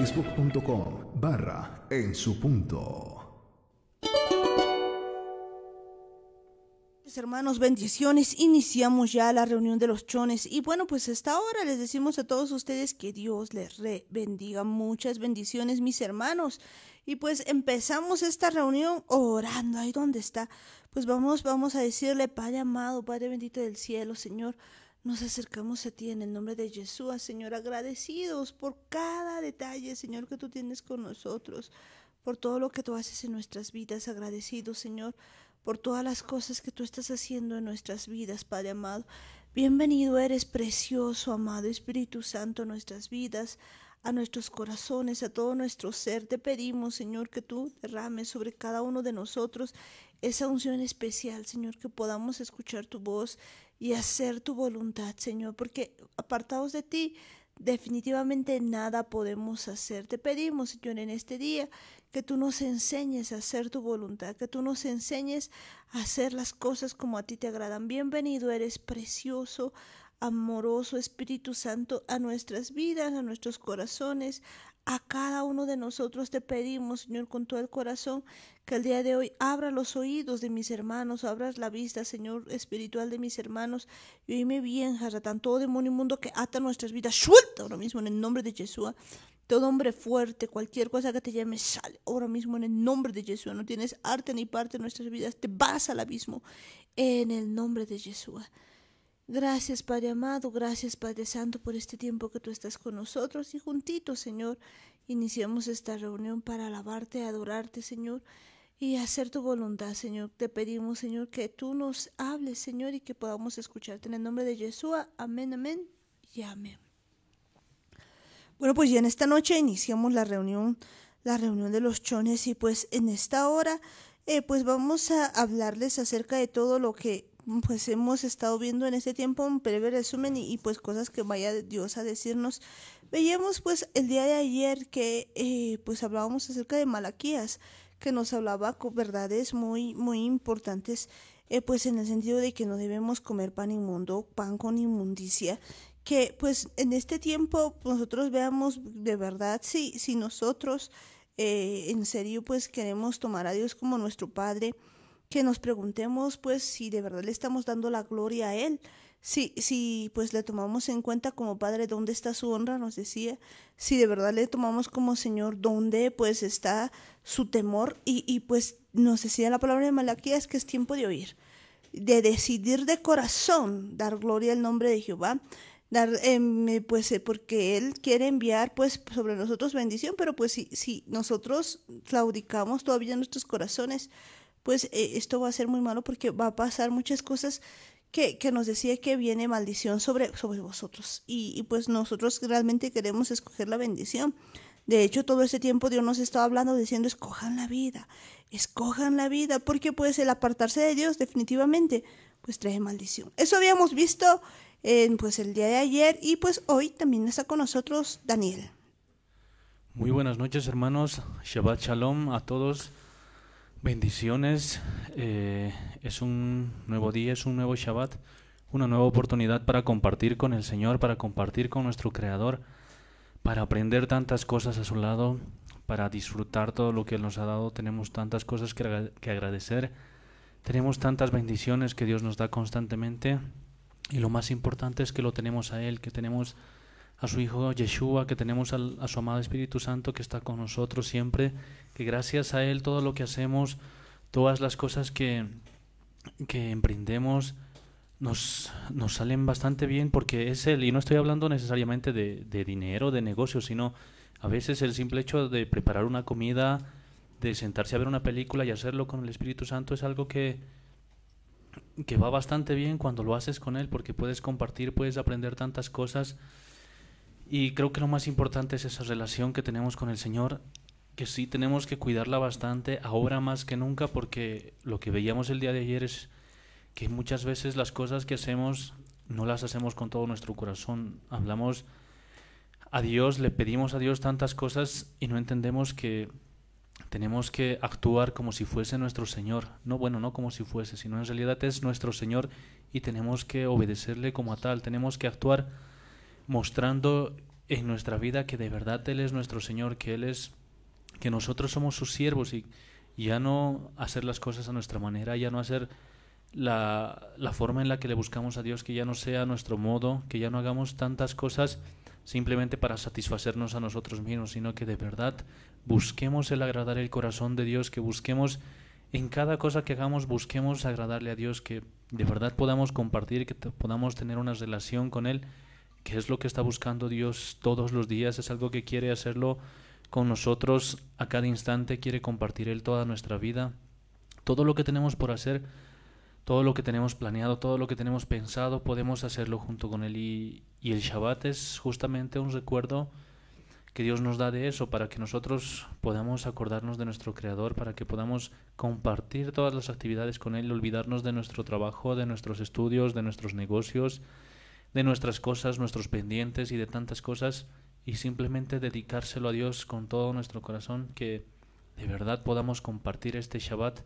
facebook.com barra en su punto. Hermanos, bendiciones. Iniciamos ya la reunión de los chones. Y bueno, pues hasta ahora les decimos a todos ustedes que Dios les re bendiga. Muchas bendiciones, mis hermanos. Y pues empezamos esta reunión orando ahí donde está. Pues vamos, vamos a decirle, Padre amado, Padre bendito del cielo, Señor. Nos acercamos a ti en el nombre de Jesús, Señor, agradecidos por cada detalle, Señor, que tú tienes con nosotros, por todo lo que tú haces en nuestras vidas, agradecidos, Señor, por todas las cosas que tú estás haciendo en nuestras vidas, Padre amado. Bienvenido eres, precioso, amado Espíritu Santo, a nuestras vidas, a nuestros corazones, a todo nuestro ser. Te pedimos, Señor, que tú derrames sobre cada uno de nosotros esa unción especial, Señor, que podamos escuchar tu voz y hacer tu voluntad, Señor, porque apartados de ti, definitivamente nada podemos hacer. Te pedimos, Señor, en este día que tú nos enseñes a hacer tu voluntad, que tú nos enseñes a hacer las cosas como a ti te agradan. Bienvenido eres, precioso, amoroso Espíritu Santo, a nuestras vidas, a nuestros corazones, a cada uno de nosotros te pedimos, Señor, con todo el corazón, que el día de hoy abra los oídos de mis hermanos, abras la vista, Señor, espiritual de mis hermanos, y oíme bien, jarratán, todo demonio mundo que ata nuestras vidas, suelta ahora mismo en el nombre de Jesús. Todo hombre fuerte, cualquier cosa que te llame, sale ahora mismo en el nombre de Jesús. No tienes arte ni parte en nuestras vidas, te vas al abismo en el nombre de Jesús. Gracias Padre amado, gracias Padre Santo por este tiempo que tú estás con nosotros y juntitos Señor iniciamos esta reunión para alabarte, adorarte Señor y hacer tu voluntad Señor. Te pedimos Señor que tú nos hables Señor y que podamos escucharte en el nombre de Yeshua. Amén, amén y amén. Bueno pues ya en esta noche iniciamos la reunión, la reunión de los chones y pues en esta hora eh, pues vamos a hablarles acerca de todo lo que pues hemos estado viendo en este tiempo un breve resumen y, pues cosas que vaya Dios a decirnos. Veíamos pues el día de ayer que eh, pues hablábamos acerca de Malaquías, que nos hablaba con verdades muy, muy importantes, eh, pues en el sentido de que no debemos comer pan inmundo, pan con inmundicia, que pues en este tiempo nosotros veamos de verdad si, si nosotros eh, en serio pues queremos tomar a Dios como nuestro Padre, que nos preguntemos pues si de verdad le estamos dando la gloria a Él, si, si pues le tomamos en cuenta como Padre dónde está su honra, nos decía, si de verdad le tomamos como Señor dónde pues está su temor y, pues nos decía la palabra de Malaquías que es tiempo de oír, de decidir de corazón dar gloria al nombre de Jehová, dar em, eh, pues eh, porque él quiere enviar pues sobre nosotros bendición pero pues si, si nosotros claudicamos todavía nuestros corazones pues eh, esto va a ser muy malo porque va a pasar muchas cosas que, que nos decía que viene maldición sobre, sobre vosotros. Y, pues nosotros realmente queremos escoger la bendición. De hecho, todo este tiempo Dios nos estaba hablando diciendo, escojan la vida, escojan la vida, porque pues el apartarse de Dios definitivamente pues trae maldición. Eso habíamos visto en, pues el día de ayer y pues hoy también está con nosotros Daniel. Muy buenas noches hermanos, Shabbat Shalom a todos. Bendiciones. Eh, es un nuevo día, es un nuevo Shabbat, una nueva oportunidad para compartir con el Señor, para compartir con nuestro Creador, para aprender tantas cosas a su lado, para disfrutar todo lo que Él nos ha dado. Tenemos tantas cosas que, que agradecer, tenemos tantas bendiciones que Dios nos da constantemente y lo más importante es que lo tenemos a Él, que tenemos a su Hijo Yeshua, que tenemos a su amado Espíritu Santo que está con nosotros siempre, que gracias a Él todo lo que hacemos, todas las cosas que, que emprendemos, nos, nos salen bastante bien porque es Él, y no estoy hablando necesariamente de, dinero, de negocios, sino a veces el simple hecho de preparar una comida, de sentarse a ver una película y hacerlo con el Espíritu Santo es algo que, que va bastante bien cuando lo haces con Él, porque puedes compartir, puedes aprender tantas cosas y creo que lo más importante es esa relación que tenemos con el Señor, que sí tenemos que cuidarla bastante, ahora más que nunca, porque lo que veíamos el día de ayer es que muchas veces las cosas que hacemos no las hacemos con todo nuestro corazón. Hablamos a Dios, le pedimos a Dios tantas cosas y no entendemos que tenemos que actuar como si fuese nuestro Señor. No, bueno, no como si fuese, sino en realidad es nuestro Señor y tenemos que obedecerle como a tal, tenemos que actuar mostrando en nuestra vida que de verdad Él es nuestro Señor, que Él es, que nosotros somos sus siervos y ya no hacer las cosas a nuestra manera, ya no hacer la, la forma en la que le buscamos a Dios, que ya no sea nuestro modo, que ya no hagamos tantas cosas simplemente para satisfacernos a nosotros mismos, sino que de verdad busquemos el agradar el corazón de Dios, que busquemos en cada cosa que hagamos, busquemos agradarle a Dios, que de verdad podamos compartir, que podamos tener una relación con Él ¿Qué es lo que está buscando Dios todos los días? Es algo que quiere hacerlo con nosotros a cada instante, quiere compartir Él toda nuestra vida. Todo lo que tenemos por hacer, todo lo que tenemos planeado, todo lo que tenemos pensado, podemos hacerlo junto con Él. Y, el Shabbat es justamente un recuerdo que Dios nos da de eso, para que nosotros podamos acordarnos de nuestro Creador, para que podamos compartir todas las actividades con Él, olvidarnos de nuestro trabajo, de nuestros estudios, de nuestros negocios, de nuestras cosas, nuestros pendientes y de tantas cosas y simplemente dedicárselo a Dios con todo nuestro corazón, que de verdad podamos compartir este Shabbat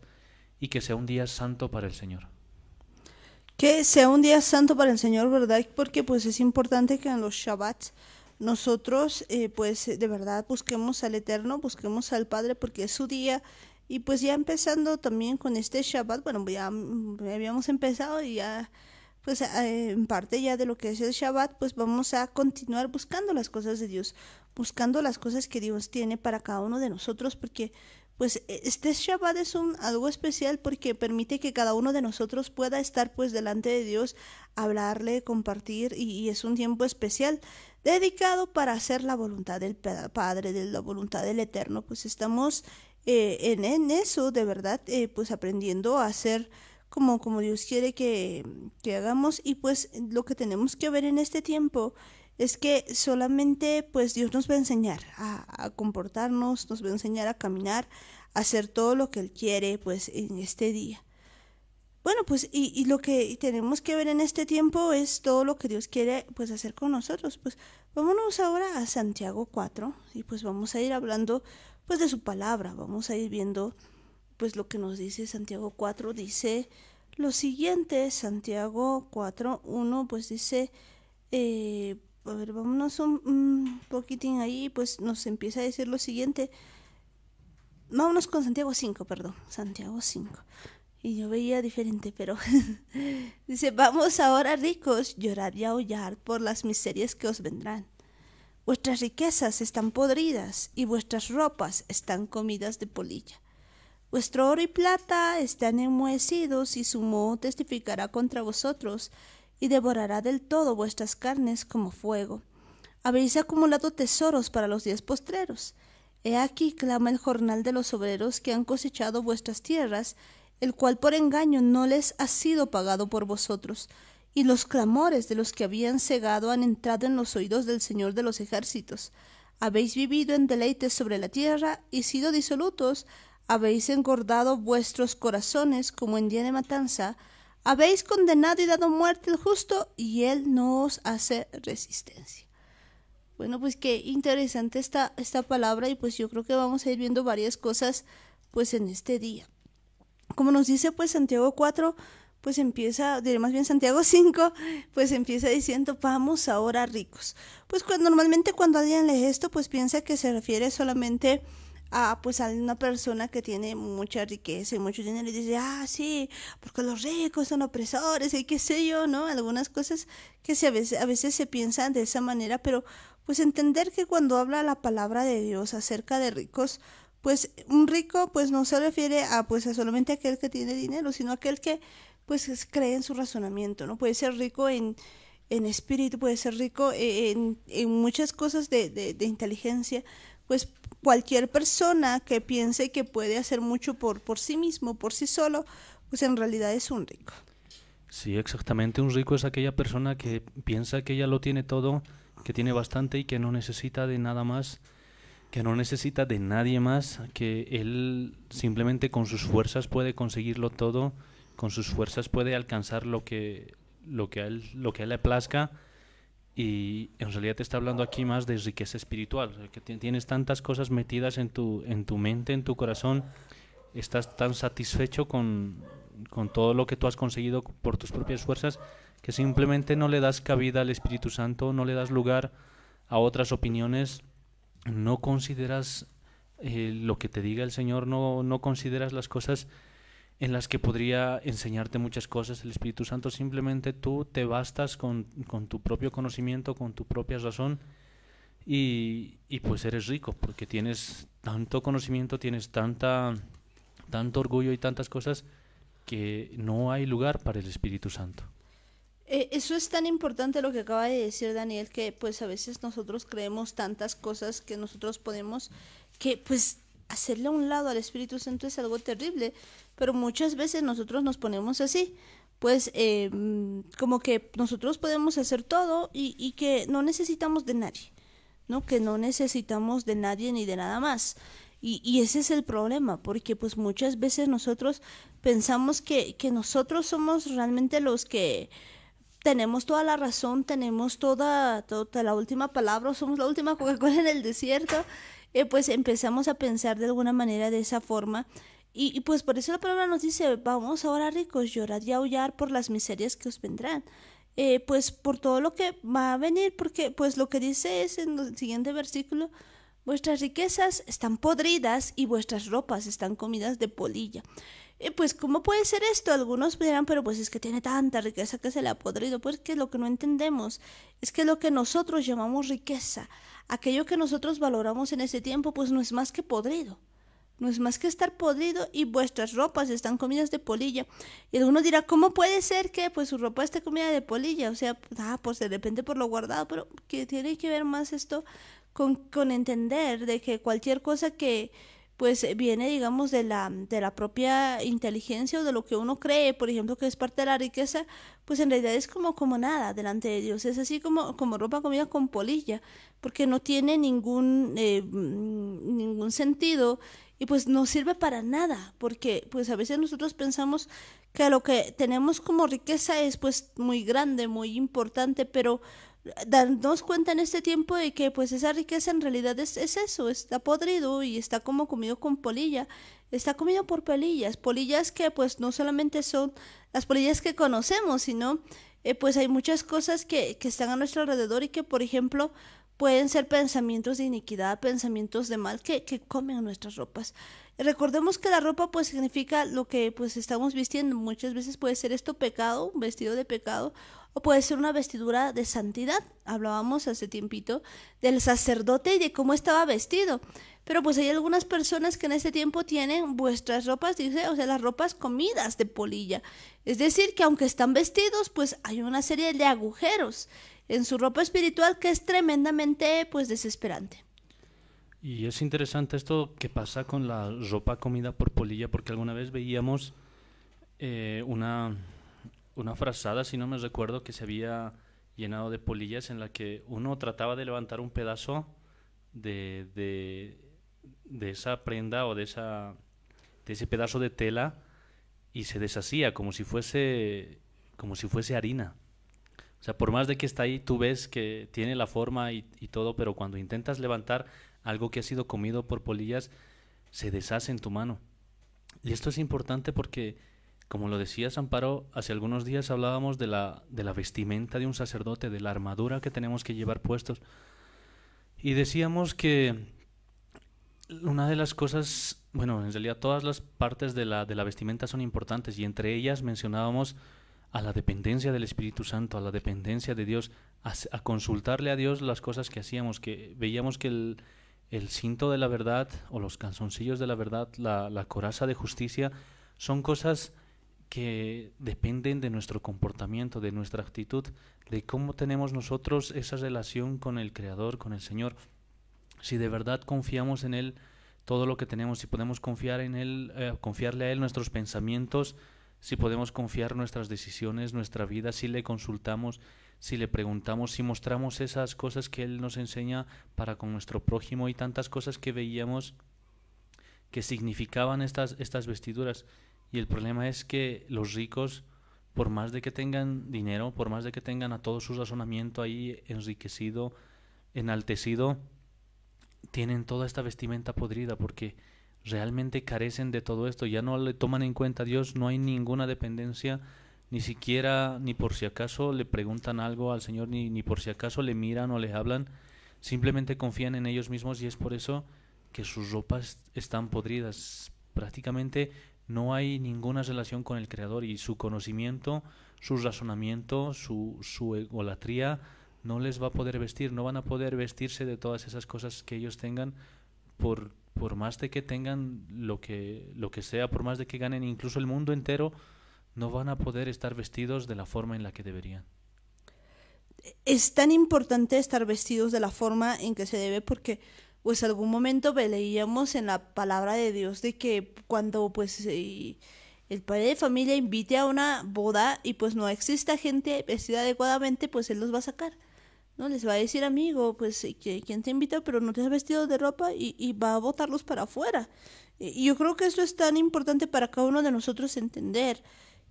y que sea un día santo para el Señor. Que sea un día santo para el Señor, ¿verdad? Porque pues es importante que en los Shabbats nosotros eh, pues de verdad busquemos al Eterno, busquemos al Padre porque es su día. Y pues ya empezando también con este Shabbat, bueno, ya habíamos empezado y ya pues eh, en parte ya de lo que es el Shabbat, pues vamos a continuar buscando las cosas de Dios, buscando las cosas que Dios tiene para cada uno de nosotros, porque pues e-, este Shabbat es un, algo especial porque permite que cada uno de nosotros pueda estar pues delante de Dios, hablarle, compartir y, es un tiempo especial dedicado para hacer la voluntad del Padre, de la voluntad del Eterno. Pues estamos eh, en, en, eso, de verdad, eh, pues aprendiendo a hacer como, como Dios quiere que, que hagamos. Y pues lo que tenemos que ver en este tiempo es que solamente pues Dios nos va a enseñar a, comportarnos, nos va a enseñar a caminar, a hacer todo lo que Él quiere pues en este día. Bueno, pues y, y, lo que tenemos que ver en este tiempo es todo lo que Dios quiere pues hacer con nosotros. Pues vámonos ahora a Santiago 4 y pues vamos a ir hablando pues de su palabra, vamos a ir viendo pues lo que nos dice Santiago 4 dice lo siguiente, Santiago 4, 1, pues dice, eh, a ver, vámonos un, poquitín ahí, pues nos empieza a decir lo siguiente. Vámonos con Santiago 5, perdón, Santiago 5. Y yo veía diferente, pero dice, vamos ahora ricos, llorar y aullar por las miserias que os vendrán. Vuestras riquezas están podridas y vuestras ropas están comidas de polilla. Vuestro oro y plata están enmohecidos y su moho testificará contra vosotros y devorará del todo vuestras carnes como fuego. Habéis acumulado tesoros para los días postreros. He aquí clama el jornal de los obreros que han cosechado vuestras tierras, el cual por engaño no les ha sido pagado por vosotros, y los clamores de los que habían cegado han entrado en los oídos del Señor de los ejércitos. Habéis vivido en deleites sobre la tierra y sido disolutos habéis engordado vuestros corazones como en día de matanza, habéis condenado y dado muerte al justo, y él no os hace resistencia. Bueno, pues qué interesante está esta palabra, y pues yo creo que vamos a ir viendo varias cosas pues en este día. Como nos dice pues Santiago 4, pues empieza, diré más bien Santiago 5, pues empieza diciendo, vamos ahora ricos. Pues cuando, normalmente cuando alguien lee esto, pues piensa que se refiere solamente a ah, pues hay una persona que tiene mucha riqueza y mucho dinero y dice, ah, sí, porque los ricos son opresores y qué sé yo, ¿no? Algunas cosas que se, a, veces, a veces se piensan de esa manera, pero pues entender que cuando habla la palabra de Dios acerca de ricos, pues un rico pues no se refiere a pues a solamente aquel que tiene dinero, sino aquel que pues cree en su razonamiento, ¿no? Puede ser rico en, en espíritu, puede ser rico eh, en, en muchas cosas de, de inteligencia, pues cualquier persona que piense que puede hacer mucho por, por sí mismo, por sí solo, pues en realidad es un rico. Sí, exactamente. Un rico es aquella persona que piensa que ya lo tiene todo, que tiene bastante y que no necesita de nada más, que no necesita de nadie más, que él simplemente con sus fuerzas puede conseguirlo todo, con sus fuerzas puede alcanzar lo que, lo que, él, lo que a él le plazca y en realidad te está hablando aquí más de riqueza espiritual, que tienes tantas cosas metidas en tu, en tu mente, en tu corazón, estás tan satisfecho con, con todo lo que tú has conseguido por tus propias fuerzas, que simplemente no le das cabida al Espíritu Santo, no le das lugar a otras opiniones, no consideras eh, lo que te diga el Señor, no, no consideras las cosas en las que podría enseñarte muchas cosas el Espíritu Santo. Simplemente tú te bastas con, con tu propio conocimiento, con tu propia razón y, y, pues eres rico porque tienes tanto conocimiento, tienes tanta, tanto orgullo y tantas cosas que no hay lugar para el Espíritu Santo. Eh, eso es tan importante lo que acaba de decir Daniel, que pues a veces nosotros creemos tantas cosas que nosotros podemos, que pues hacerle a un lado al Espíritu Santo es algo terrible, pero muchas veces nosotros nos ponemos así, pues em, como que nosotros podemos hacer todo y, y que no necesitamos de nadie, ¿no? Que no necesitamos de nadie ni de nada más. Y, y, ese es el problema, porque pues muchas veces nosotros pensamos que, que nosotros somos realmente los que tenemos toda la razón, tenemos toda, toda la última palabra, somos la última Coca-Cola en el desierto, eh, pues empezamos a pensar de alguna manera de esa forma y, pues por eso la palabra nos dice, vamos ahora ricos, llorad y aullar por las miserias que os vendrán. Eh, pues por todo lo que va a venir, porque pues lo que dice es en el siguiente versículo, vuestras riquezas están podridas y vuestras ropas están comidas de polilla. Eh, pues cómo puede ser esto? Algunos dirán, pero pues es que tiene tanta riqueza que se le ha podrido. Pues que lo que no entendemos es que lo que nosotros llamamos riqueza, aquello que nosotros valoramos en ese tiempo, pues no es más que podrido. No es más que estar podrido y vuestras ropas están comidas de polilla. Y uno dirá, ¿cómo puede ser que pues su ropa esté comida de polilla? O sea, ah, pues de repente por lo guardado, pero que tiene que ver más esto con, con entender de que cualquier cosa que pues viene, digamos, de la, de la propia inteligencia o de lo que uno cree, por ejemplo, que es parte de la riqueza, pues en realidad es como, como nada delante de Dios. Es así como, como ropa comida con polilla, porque no tiene ningún, eh, mm, ningún sentido y pues no sirve para nada, porque pues a veces nosotros pensamos que lo que tenemos como riqueza es pues muy grande, muy importante, pero eh, darnos cuenta en este tiempo de que pues esa riqueza en realidad es, eso, está podrido y está como comido con polilla, está comido por polillas, polillas que pues no solamente son las polillas que conocemos, sino eh, pues hay muchas cosas que, que están a nuestro alrededor y que por ejemplo pueden ser pensamientos de iniquidad, pensamientos de mal que, comen nuestras ropas. Recordemos que la ropa pues significa lo que pues estamos vistiendo. Muchas veces puede ser esto pecado, un vestido de pecado, o puede ser una vestidura de santidad. Hablábamos hace tiempito del sacerdote y de cómo estaba vestido. Pero pues hay algunas personas que en ese tiempo tienen vuestras ropas, dice, o sea, las ropas comidas de polilla. Es decir, que aunque están vestidos, pues hay una serie de agujeros en su ropa espiritual que es tremendamente pues desesperante. Y es interesante esto que pasa con la ropa comida por polilla, porque alguna vez veíamos eh, una, una frazada, si no me recuerdo, que se había llenado de polillas en la que uno trataba de levantar un pedazo de, de, de esa prenda o de, esa, de ese pedazo de tela y se deshacía como si fuese, como si fuese harina. O sea, por más de que está ahí, tú ves que tiene la forma y, todo, pero cuando intentas levantar algo que ha sido comido por polillas, se deshace en tu mano. Y esto es importante porque, como lo decía Amparo, hace algunos días hablábamos de la, de la vestimenta de un sacerdote, de la armadura que tenemos que llevar puestos. Y decíamos que una de las cosas, bueno, en realidad todas las partes de la, de la vestimenta son importantes y entre ellas mencionábamos a la dependencia del Espíritu Santo, a la dependencia de Dios, a, consultarle a Dios las cosas que hacíamos, que veíamos que el, cinto de la verdad o los canzoncillos de la verdad, la, coraza de justicia, son cosas que dependen de nuestro comportamiento, de nuestra actitud, de cómo tenemos nosotros esa relación con el Creador, con el Señor. Si de verdad confiamos en Él todo lo que tenemos, si podemos confiar en Él, eh, confiarle a Él nuestros pensamientos, si podemos confiar nuestras decisiones, nuestra vida, si le consultamos, si le preguntamos, si mostramos esas cosas que Él nos enseña para con nuestro prójimo y tantas cosas que veíamos que significaban estas, estas vestiduras. Y el problema es que los ricos, por más de que tengan dinero, por más de que tengan a todo su razonamiento ahí enriquecido, enaltecido, tienen toda esta vestimenta podrida porque realmente carecen de todo esto, ya no le toman en cuenta a Dios, no hay ninguna dependencia, ni siquiera, ni por si acaso le preguntan algo al Señor, ni, ni por si acaso le miran o le hablan, simplemente confían en ellos mismos y es por eso que sus ropas están podridas. Prácticamente no hay ninguna relación con el Creador y su conocimiento, su razonamiento, su, su egolatría no les va a poder vestir, no van a poder vestirse de todas esas cosas que ellos tengan por por más de que tengan lo que, lo que sea, por más de que ganen incluso el mundo entero, no van a poder estar vestidos de la forma en la que deberían. Es tan importante estar vestidos de la forma en que se debe porque pues algún momento leíamos en la palabra de Dios de que cuando pues eh, el padre de familia invite a una boda y pues no exista gente vestida adecuadamente, pues él los va a sacar. ¿no? Les va a decir, amigo, pues, eh, que, quien te invita, pero no te has vestido de ropa y, va a botarlos para afuera. Eh, y yo creo que eso es tan importante para cada uno de nosotros entender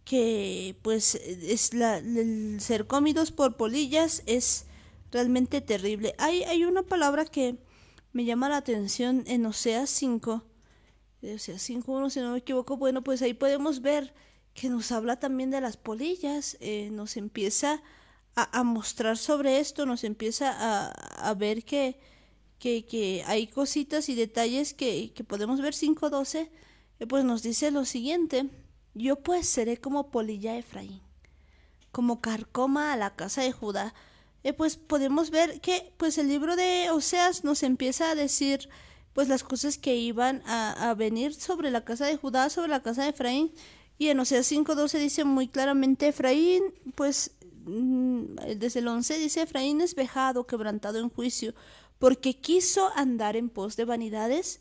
que, pues, es la, el ser comidos por polillas es realmente terrible. Hay, hay una palabra que me llama la atención en Oseas 5, eh, Oseas 5, uno si no me equivoco, bueno, pues ahí podemos ver que nos habla también de las polillas, nos empieza a, mostrar sobre esto, nos empieza a, a ver que, que, hay cositas y detalles que, que podemos ver 5.12, y eh, pues nos dice lo siguiente, yo pues seré como polilla Efraín, como carcoma a la casa de Judá. y eh, pues podemos ver que pues el libro de Oseas nos empieza a decir pues las cosas que iban a, a, venir sobre la casa de Judá, sobre la casa de Efraín. Y en Oseas 5.12 dice muy claramente, Efraín pues Mm, desde el 11 dice Efraín es vejado, quebrantado en juicio, porque quiso andar en pos de vanidades.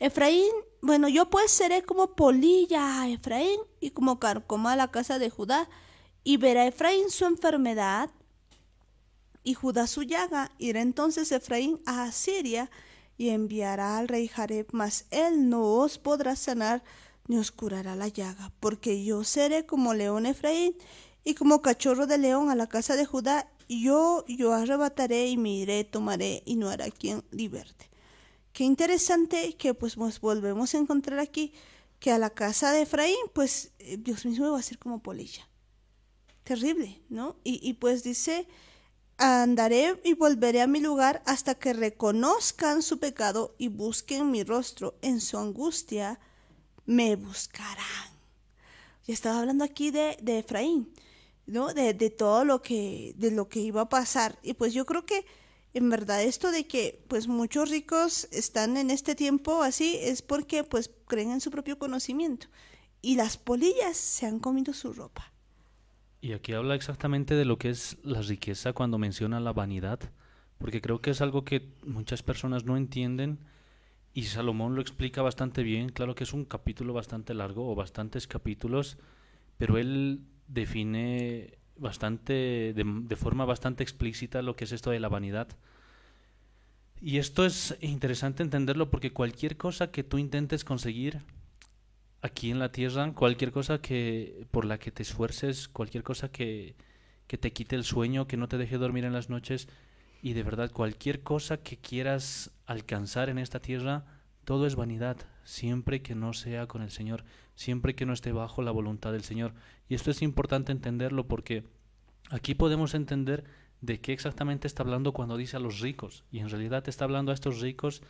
Efraín, bueno, yo pues seré como polilla a Efraín y como carcoma a la casa de Judá, y verá Efraín su enfermedad y Judá su llaga. Irá entonces Efraín a Asiria y enviará al rey Jareb, mas él no os podrá sanar ni os curará la llaga, porque yo seré como león Efraín y como cachorro de león a la casa de Judá, yo, yo arrebataré y me iré, tomaré y no hará quien liberte. Qué interesante que pues nos volvemos a encontrar aquí que a la casa de Efraín, pues eh, Dios mismo va a ser como polilla. Terrible, ¿no? Y, pues dice, andaré y volveré a mi lugar hasta que reconozcan su pecado y busquen mi rostro. En su angustia me buscarán. Y estaba hablando aquí de, de Efraín. De, todo lo que, de lo que iba a pasar. Y pues yo creo que en verdad esto de que pues muchos ricos están en este tiempo así es porque pues creen en su propio conocimiento. Y las polillas se han comido su ropa. Y aquí habla exactamente de lo que es la riqueza cuando menciona la vanidad, porque creo que es algo que muchas personas no entienden y Salomón lo explica bastante bien. Claro que es un capítulo bastante largo o bastantes capítulos, pero él define bastante, de, forma bastante explícita lo que es esto de la vanidad. Y esto es interesante entenderlo porque cualquier cosa que tú intentes conseguir aquí en la tierra, cualquier cosa que por la que te esfuerces, cualquier cosa que, que te quite el sueño, que no te deje dormir en las noches, y de verdad cualquier cosa que quieras alcanzar en esta tierra, todo es vanidad, siempre que no sea con el Señor siempre que no esté bajo la voluntad del Señor. Y esto es importante entenderlo porque aquí podemos entender de qué exactamente está hablando cuando dice a los ricos. Y en realidad está hablando a estos ricos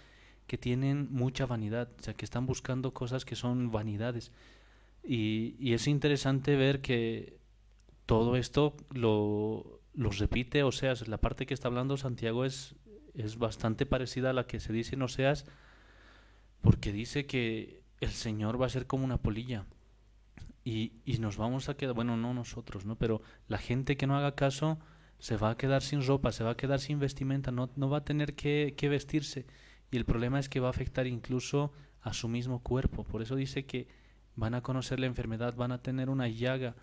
que tienen mucha vanidad, o sea, que están buscando cosas que son vanidades. Y, es interesante ver que todo esto lo, lo, repite sea La parte que está hablando Santiago es, es bastante parecida a la que se dice en Oseas, porque dice que el Señor va a ser como una polilla. Y, y, nos vamos a quedar, bueno, no nosotros, ¿no? Pero la gente que no haga caso se va a quedar sin ropa, se va a quedar sin vestimenta, no, no va a tener que, que vestirse. Y el problema es que va a afectar incluso a su mismo cuerpo. Por eso dice que van a conocer la enfermedad, van a tener una llaga.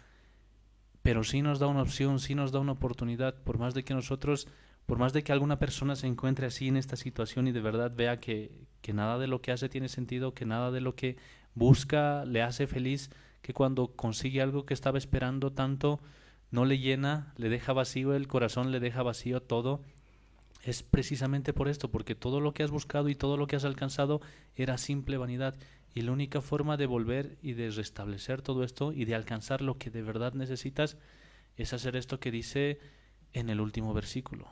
Pero sí nos da una opción, sí nos da una oportunidad, por más de que nosotros por más de que alguna persona se encuentre así en esta situación y de verdad vea que, que nada de lo que hace tiene sentido, que nada de lo que busca le hace feliz, que cuando consigue algo que estaba esperando tanto no le llena, le deja vacío el corazón, le deja vacío todo, es precisamente por esto, porque todo lo que has buscado y todo lo que has alcanzado era simple vanidad. Y la única forma de volver y de restablecer todo esto y de alcanzar lo que de verdad necesitas es hacer esto que dice en el último versículo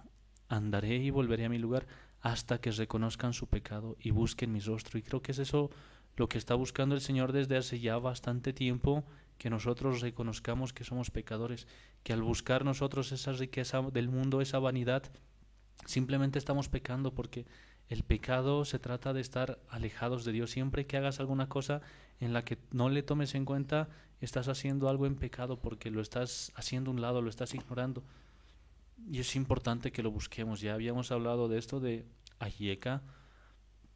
andaré y volveré a mi lugar hasta que reconozcan su pecado y busquen mi rostro. Y creo que es eso lo que está buscando el Señor desde hace ya bastante tiempo, que nosotros reconozcamos que somos pecadores, que al buscar nosotros esa riqueza del mundo, esa vanidad, simplemente estamos pecando porque el pecado se trata de estar alejados de Dios. Siempre que hagas alguna cosa en la que no le tomes en cuenta, estás haciendo algo en pecado porque lo estás haciendo a un lado, lo estás ignorando y es importante que lo busquemos. Ya habíamos hablado de esto de Ayeka.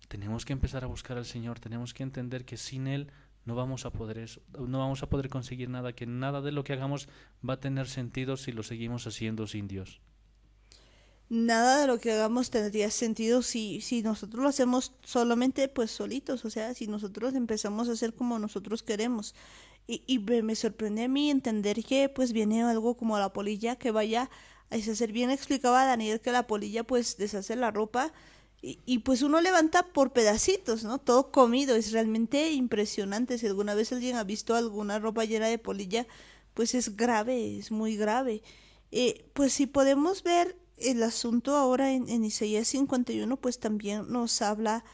Tenemos que empezar a buscar al Señor, tenemos que entender que sin Él no vamos a poder eso, no vamos a poder conseguir nada, que nada de lo que hagamos va a tener sentido si lo seguimos haciendo sin Dios. Nada de lo que hagamos tendría sentido si, si nosotros lo hacemos solamente pues solitos, o sea, si nosotros empezamos a hacer como nosotros queremos. Y, y me sorprende a mí entender que pues viene algo como la polilla que vaya es hacer bien explicaba Daniel que la polilla pues deshace la ropa y, pues uno levanta por pedacitos, ¿no? Todo comido, es realmente impresionante. Si alguna vez alguien ha visto alguna ropa llena de polilla, pues es grave, es muy grave. Eh, pues si podemos ver el asunto ahora en, Isaías 51, pues también nos habla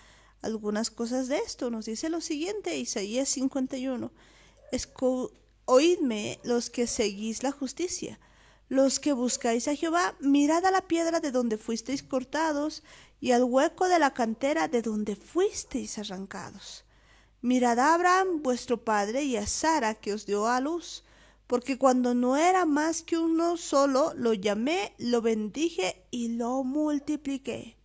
algunas cosas de esto. Nos dice lo siguiente, Isaías 51, oídme los que seguís la justicia los que buscáis a Jehová, mirad a la piedra de donde fuisteis cortados y al hueco de la cantera de donde fuisteis arrancados. Mirad a Abraham vuestro padre y a Sara que os dio a luz, porque cuando no era más que uno solo, lo llamé, lo bendije y lo multipliqué.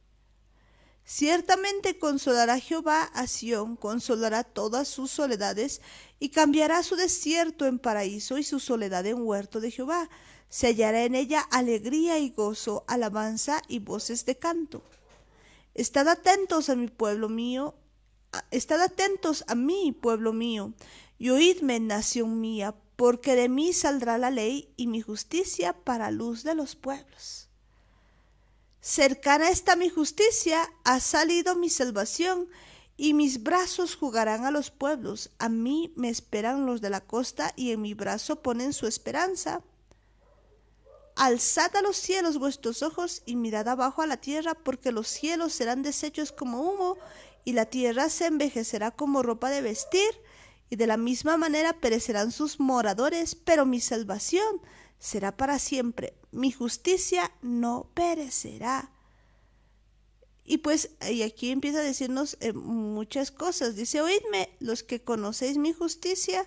Ciertamente consolará Jehová a Sión, consolará todas sus soledades, y cambiará su desierto en paraíso y su soledad en huerto de Jehová, se hallará en ella alegría y gozo, alabanza y voces de canto. Estad atentos a mi pueblo mío, estad atentos a mí, pueblo mío, y oídme, nación mía, porque de mí saldrá la ley y mi justicia para luz de los pueblos. Cercana está mi justicia, ha salido mi salvación, y mis brazos jugarán a los pueblos. A mí me esperan los de la costa, y en mi brazo ponen su esperanza Alzad a los cielos vuestros ojos y mirad abajo a la tierra, porque los cielos serán deshechos como humo y la tierra se envejecerá como ropa de vestir, y de la misma manera perecerán sus moradores, pero mi salvación será para siempre, mi justicia no perecerá. Y pues, y aquí empieza a decirnos eh, muchas cosas. Dice, oídme, los que conocéis mi justicia,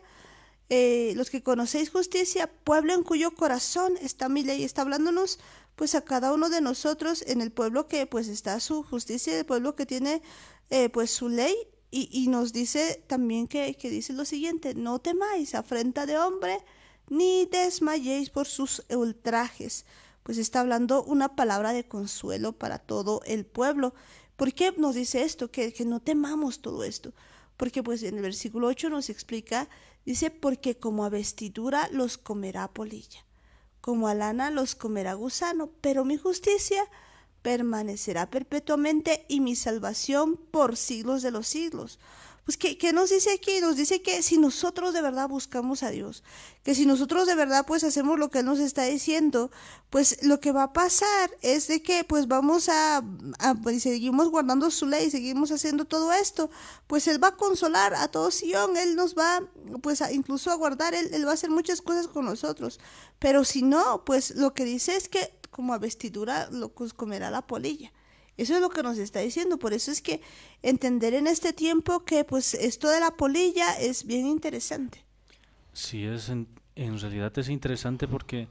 eh, los que conocéis justicia, pueblo en cuyo corazón está mi ley, está hablándonos pues a cada uno de nosotros en el pueblo que pues está su justicia, el pueblo que tiene eh, pues su ley y, nos dice también que, dice lo siguiente, no temáis afrenta de hombre ni desmayéis por sus ultrajes, pues está hablando una palabra de consuelo para todo el pueblo. ¿Por qué nos dice esto? Que, que no temamos todo esto. Porque pues en el versículo 8 nos explica Dice, porque como a vestidura los comerá polilla, como a lana los comerá gusano, pero mi justicia permanecerá perpetuamente y mi salvación por siglos de los siglos pues, ¿qué, nos dice aquí? Nos dice que si nosotros de verdad buscamos a Dios, que si nosotros de verdad pues hacemos lo que Él nos está diciendo, pues lo que va a pasar es de que pues vamos a, a pues, seguimos guardando su ley, seguimos haciendo todo esto, pues Él va a consolar a todo Sion, Él nos va pues a, incluso a guardar, él, él va a hacer muchas cosas con nosotros, pero si no, pues lo que dice es que como a vestidura lo pues, comerá la polilla. Eso es lo que nos está diciendo. Por eso es que entender en este tiempo que pues esto de la polilla es bien interesante. Sí, es en, realidad es interesante porque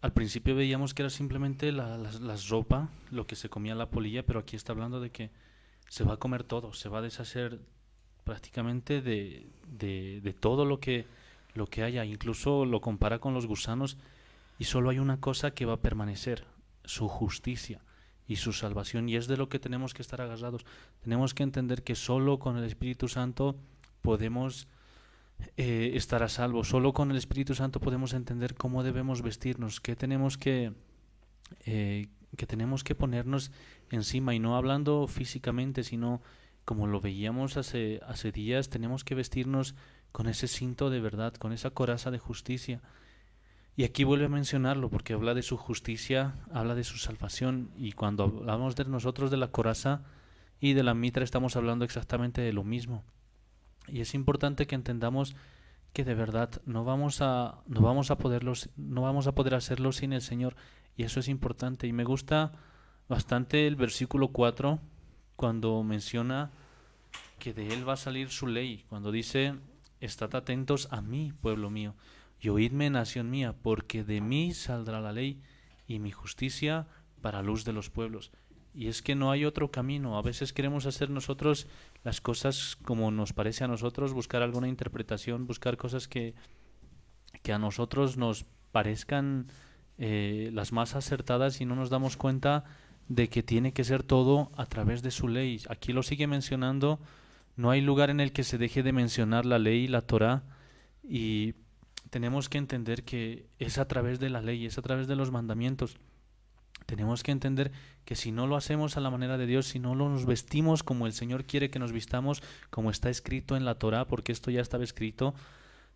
al principio veíamos que era simplemente la, ropa, lo que se comía la polilla, pero aquí está hablando de que se va a comer todo, se va a deshacer prácticamente de, todo lo que, lo que haya. Incluso lo compara con los gusanos y solo hay una cosa que va a permanecer, su justicia y su salvación. Y es de lo que tenemos que estar agarrados. Tenemos que entender que solo con el Espíritu Santo podemos eh, estar a salvo. Solo con el Espíritu Santo podemos entender cómo debemos vestirnos, qué tenemos que, eh, que tenemos que ponernos encima. Y no hablando físicamente, sino como lo veíamos hace, hace días, tenemos que vestirnos con ese cinto de verdad, con esa coraza de justicia y aquí vuelve a mencionarlo porque habla de su justicia, habla de su salvación y cuando hablamos de nosotros de la coraza y de la mitra estamos hablando exactamente de lo mismo. Y es importante que entendamos que de verdad no vamos a no vamos a poderlos no vamos a poder hacerlo sin el Señor y eso es importante y me gusta bastante el versículo 4 cuando menciona que de él va a salir su ley, cuando dice, "Estad atentos a mí, pueblo mío." Y oídme, nación mía, porque de mí saldrá la ley y mi justicia para luz de los pueblos. Y es que no hay otro camino. A veces queremos hacer nosotros las cosas como nos parece a nosotros, buscar alguna interpretación, buscar cosas que, que a nosotros nos parezcan eh, las más acertadas y no nos damos cuenta de que tiene que ser todo a través de su ley. Aquí lo sigue mencionando, no hay lugar en el que se deje de mencionar la ley, la Torah, y tenemos que entender que es a través de la ley, es a través de los mandamientos. Tenemos que entender que si no lo hacemos a la manera de Dios, si no nos vestimos como el Señor quiere que nos vistamos, como está escrito en la Torah, porque esto ya estaba escrito,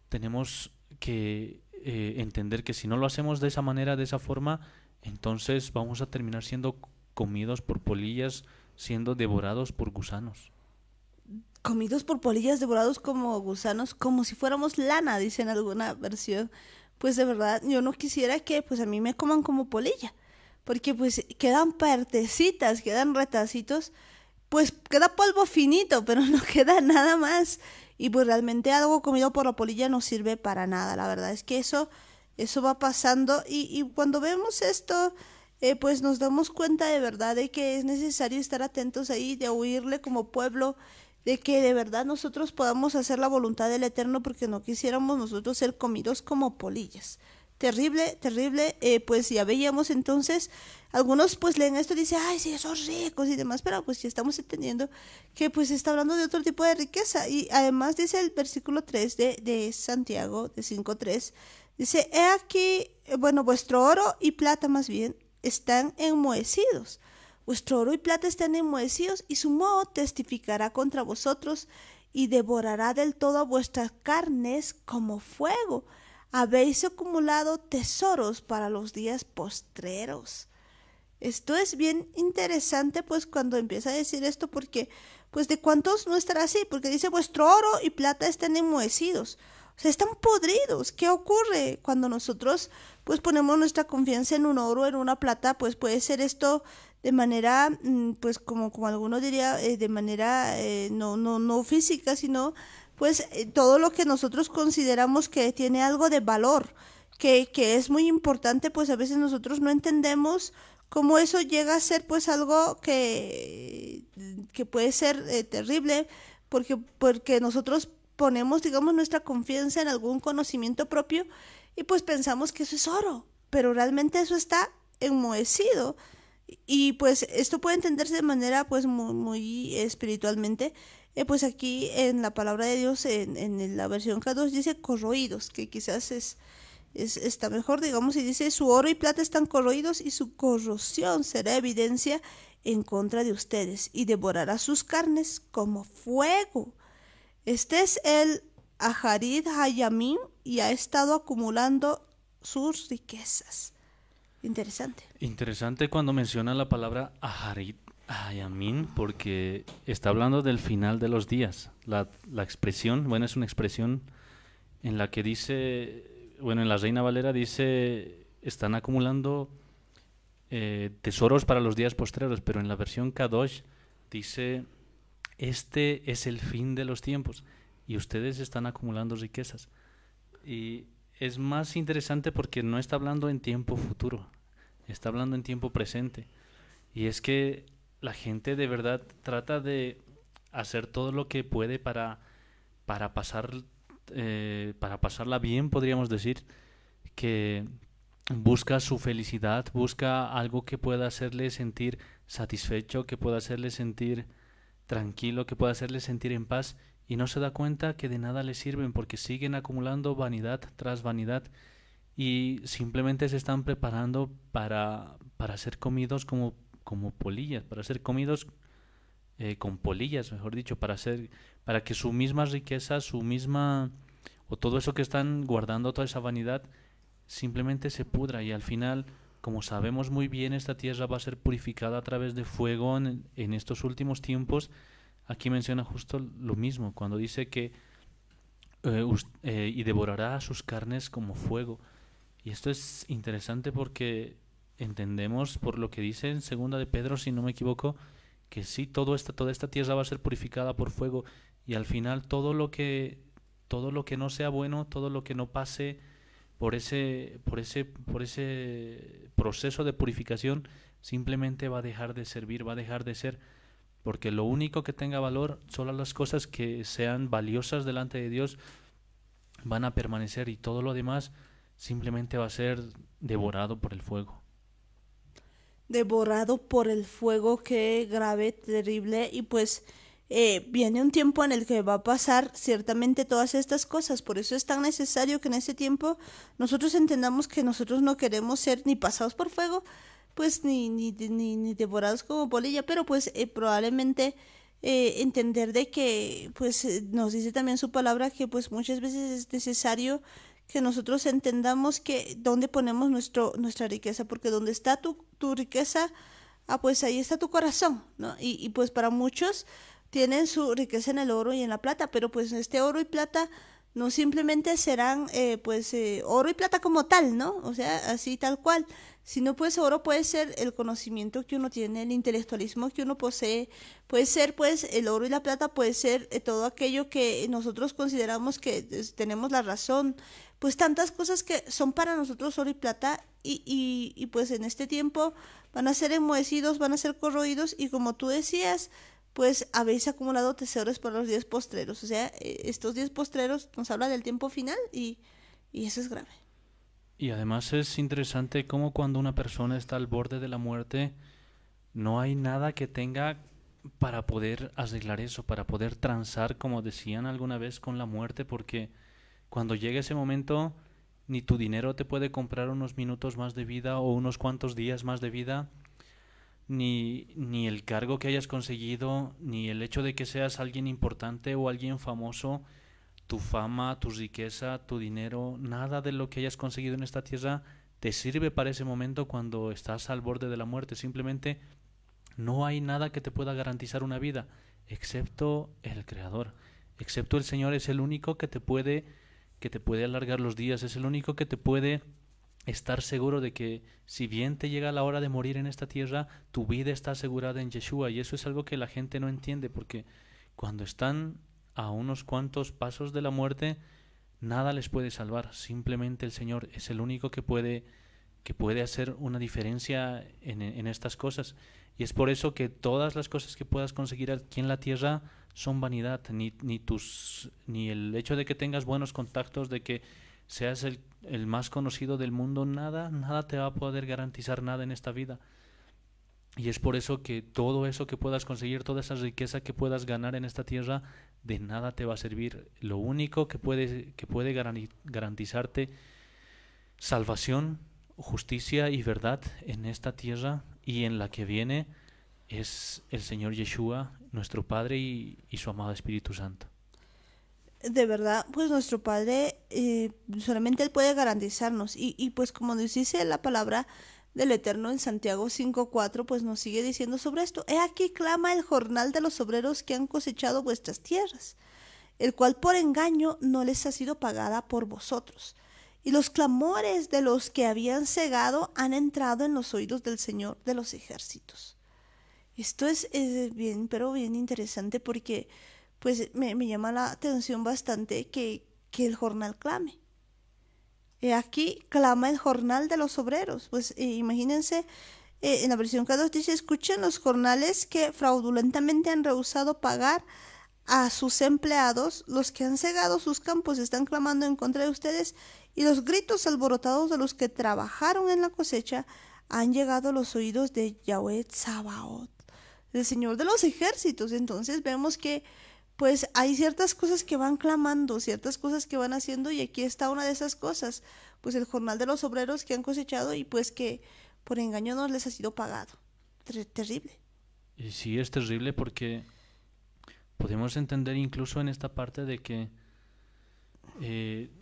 tenemos que eh, entender que si no lo hacemos de esa manera, de esa forma, entonces vamos a terminar siendo comidos por polillas, siendo devorados por gusanos comidos por polillas, devorados como gusanos, como si fuéramos lana, dice en alguna versión. Pues de verdad, yo no quisiera que pues a mí me coman como polilla, porque pues quedan partecitas, quedan retacitos, pues queda polvo finito, pero no queda nada más. Y pues realmente algo comido por la polilla no sirve para nada, la verdad es que eso, eso va pasando y, cuando vemos esto... Eh, pues nos damos cuenta de verdad de que es necesario estar atentos ahí, de huirle como pueblo de que de verdad nosotros podamos hacer la voluntad del Eterno porque no quisiéramos nosotros ser comidos como polillas. Terrible, terrible, eh, pues ya veíamos entonces, algunos pues leen esto y dicen, ay, sí, esos ricos y demás, pero pues ya estamos entendiendo que pues está hablando de otro tipo de riqueza. Y además dice el versículo 3 de, de Santiago, de 5.3, dice, he aquí, eh, bueno, vuestro oro y plata más bien están enmohecidos Vuestro oro y plata están enmohecidos, y su moho testificará contra vosotros, y devorará del todo vuestras carnes como fuego. Habéis acumulado tesoros para los días postreros. Esto es bien interesante, pues, cuando empieza a decir esto, porque, pues, de cuántos no estará así, porque dice, vuestro oro y plata están enmohecidos. O sea, están podridos. ¿Qué ocurre cuando nosotros, pues, ponemos nuestra confianza en un oro, en una plata? Pues puede ser esto de manera, mm, pues como, como algunos diría, eh, de manera eh, no, no, física, sino pues eh, todo lo que nosotros consideramos que tiene algo de valor, que, es muy importante, pues a veces nosotros no entendemos cómo eso llega a ser pues algo que, que puede ser terrible, porque, porque nosotros ponemos, digamos, nuestra confianza en algún conocimiento propio y pues pensamos que eso es oro, pero realmente eso está enmohecido y pues esto puede entenderse de manera pues muy, espiritualmente. Eh, pues aquí en la palabra de Dios, en, la versión K2 dice corroídos, que quizás es, es, está mejor, digamos, y dice su oro y plata están corroídos y su corrosión será evidencia en contra de ustedes y devorará sus carnes como fuego. Este es el Ajarid Hayamim y ha estado acumulando sus riquezas. Interesante. Interesante cuando menciona la palabra aharit, ayamin, porque está hablando del final de los días. La, la, expresión, bueno, es una expresión en la que dice, bueno, en la Reina Valera dice, están acumulando eh, tesoros para los días postreros, pero en la versión Kadosh dice, este es el fin de los tiempos y ustedes están acumulando riquezas. Y es más interesante porque no está hablando en tiempo futuro, está hablando en tiempo presente. Y es que la gente de verdad trata de hacer todo lo que puede para, para pasar eh, para pasarla bien, podríamos decir, que busca su felicidad, busca algo que pueda hacerle sentir satisfecho, que pueda hacerle sentir tranquilo, que pueda hacerle sentir en paz y no se da cuenta que de nada le sirven porque siguen acumulando vanidad tras vanidad y simplemente se están preparando para, para ser comidos como, como polillas, para ser comidos eh, con polillas, mejor dicho, para, ser, para que su misma riqueza, su misma, o todo eso que están guardando, toda esa vanidad, simplemente se pudra y al final como sabemos muy bien, esta tierra va a ser purificada a través de fuego en, en, estos últimos tiempos aquí menciona justo lo mismo, cuando dice que eh, eh, y devorará sus carnes como fuego. Y esto es interesante porque entendemos por lo que dice en segunda de Pedro, si no me equivoco, que sí, todo esta, toda esta tierra va a ser purificada por fuego y al final todo lo que todo lo que no sea bueno, todo lo que no pase por ese por ese por ese proceso de purificación simplemente va a dejar de servir, va a dejar de ser porque lo único que tenga valor, son las cosas que sean valiosas delante de Dios van a permanecer y todo lo demás simplemente va a ser devorado por el fuego. Devorado por el fuego, qué grave, terrible y pues... Eh, viene un tiempo en el que va a pasar ciertamente todas estas cosas. Por eso es tan necesario que en ese tiempo nosotros entendamos que nosotros no queremos ser ni pasados por fuego, pues ni, ni, ni, ni devorados como polilla, pero pues eh, probablemente eh, entender de que pues eh, nos dice también su palabra que pues muchas veces es necesario que nosotros entendamos que dónde ponemos nuestro, nuestra riqueza, porque dónde está tu, riqueza, ah, pues ahí está tu corazón, ¿no? Y, pues para muchos tienen su riqueza en el oro y en la plata, pero pues este oro y plata no simplemente serán pues oro y plata como tal, ¿no? O sea, así tal cual, sino pues oro puede ser el conocimiento que uno tiene, el intelectualismo que uno posee, puede ser pues el oro y la plata, puede ser eh, todo aquello que nosotros consideramos que tenemos la razón, pues tantas cosas que son para nosotros oro y plata y, y, pues en este tiempo van a ser enmohecidos, van a ser corroídos y como tú decías, pues habéis acumulado tesoros para los días postreros, o sea, eh, estos diez postreros nos habla del tiempo final y eso es grave. Y además es interesante cómo cuando una persona está al borde de la muerte, no hay nada que tenga para poder arreglar eso, para poder transar, como decían alguna vez, con la muerte, porque cuando llega ese momento, ni tu dinero te puede comprar unos minutos más de vida o unos cuantos días más de vida, ni, ni el cargo que hayas conseguido, ni el hecho de que seas alguien importante o alguien famoso, tu fama, tu riqueza, tu dinero, nada de lo que hayas conseguido en esta tierra te sirve para ese momento cuando estás al borde de la muerte. Simplemente no hay nada que te pueda garantizar una vida, excepto el Creador. Excepto el Señor es el único que te puede que te puede alargar los días, es el único que te puede estar seguro de que si bien te llega la hora de morir en esta tierra, tu vida está asegurada en Yeshua. Y eso es algo que la gente no entiende porque cuando están a unos cuantos pasos de la muerte, nada les puede salvar. Simplemente el Señor es el único que puede, que puede hacer una diferencia en, estas cosas. Y es por eso que todas las cosas que puedas conseguir aquí en la tierra son vanidad, ni, ni, tus, ni el hecho de que tengas buenos contactos, de que seas el, el más conocido del mundo, nada, nada te va a poder garantizar nada en esta vida. Y es por eso que todo eso que puedas conseguir, toda esa riqueza que puedas ganar en esta tierra, de nada te va a servir. Lo único que puede, que garantizarte salvación, justicia y verdad en esta tierra y en la que viene es el Señor Yeshua, nuestro Padre y, su amado Espíritu Santo. De verdad, pues nuestro Padre eh, solamente Él puede garantizarnos y, y pues como nos dice la palabra, del Eterno en Santiago 5.4, pues nos sigue diciendo sobre esto. He aquí clama el jornal de los obreros que han cosechado vuestras tierras, el cual por engaño no les ha sido pagada por vosotros. Y los clamores de los que habían cegado han entrado en los oídos del Señor de los ejércitos. Esto es, bien, pero bien interesante porque pues me, llama la atención bastante que el jornal clame y aquí clama el jornal de los obreros. Pues eh, imagínense, eh, en la versión que 2 dice, escuchen los jornales que fraudulentamente han rehusado pagar a sus empleados, los que han cegado sus campos están clamando en contra de ustedes y los gritos alborotados de los que trabajaron en la cosecha han llegado a los oídos de Yahweh Sabaoth, el Señor de los ejércitos. Entonces vemos que pues hay ciertas cosas que van clamando, ciertas cosas que van haciendo y aquí está una de esas cosas, pues el jornal de los obreros que han cosechado y pues que por engaño no les ha sido pagado. terrible. Y sí, es terrible porque podemos entender incluso en esta parte de que eh,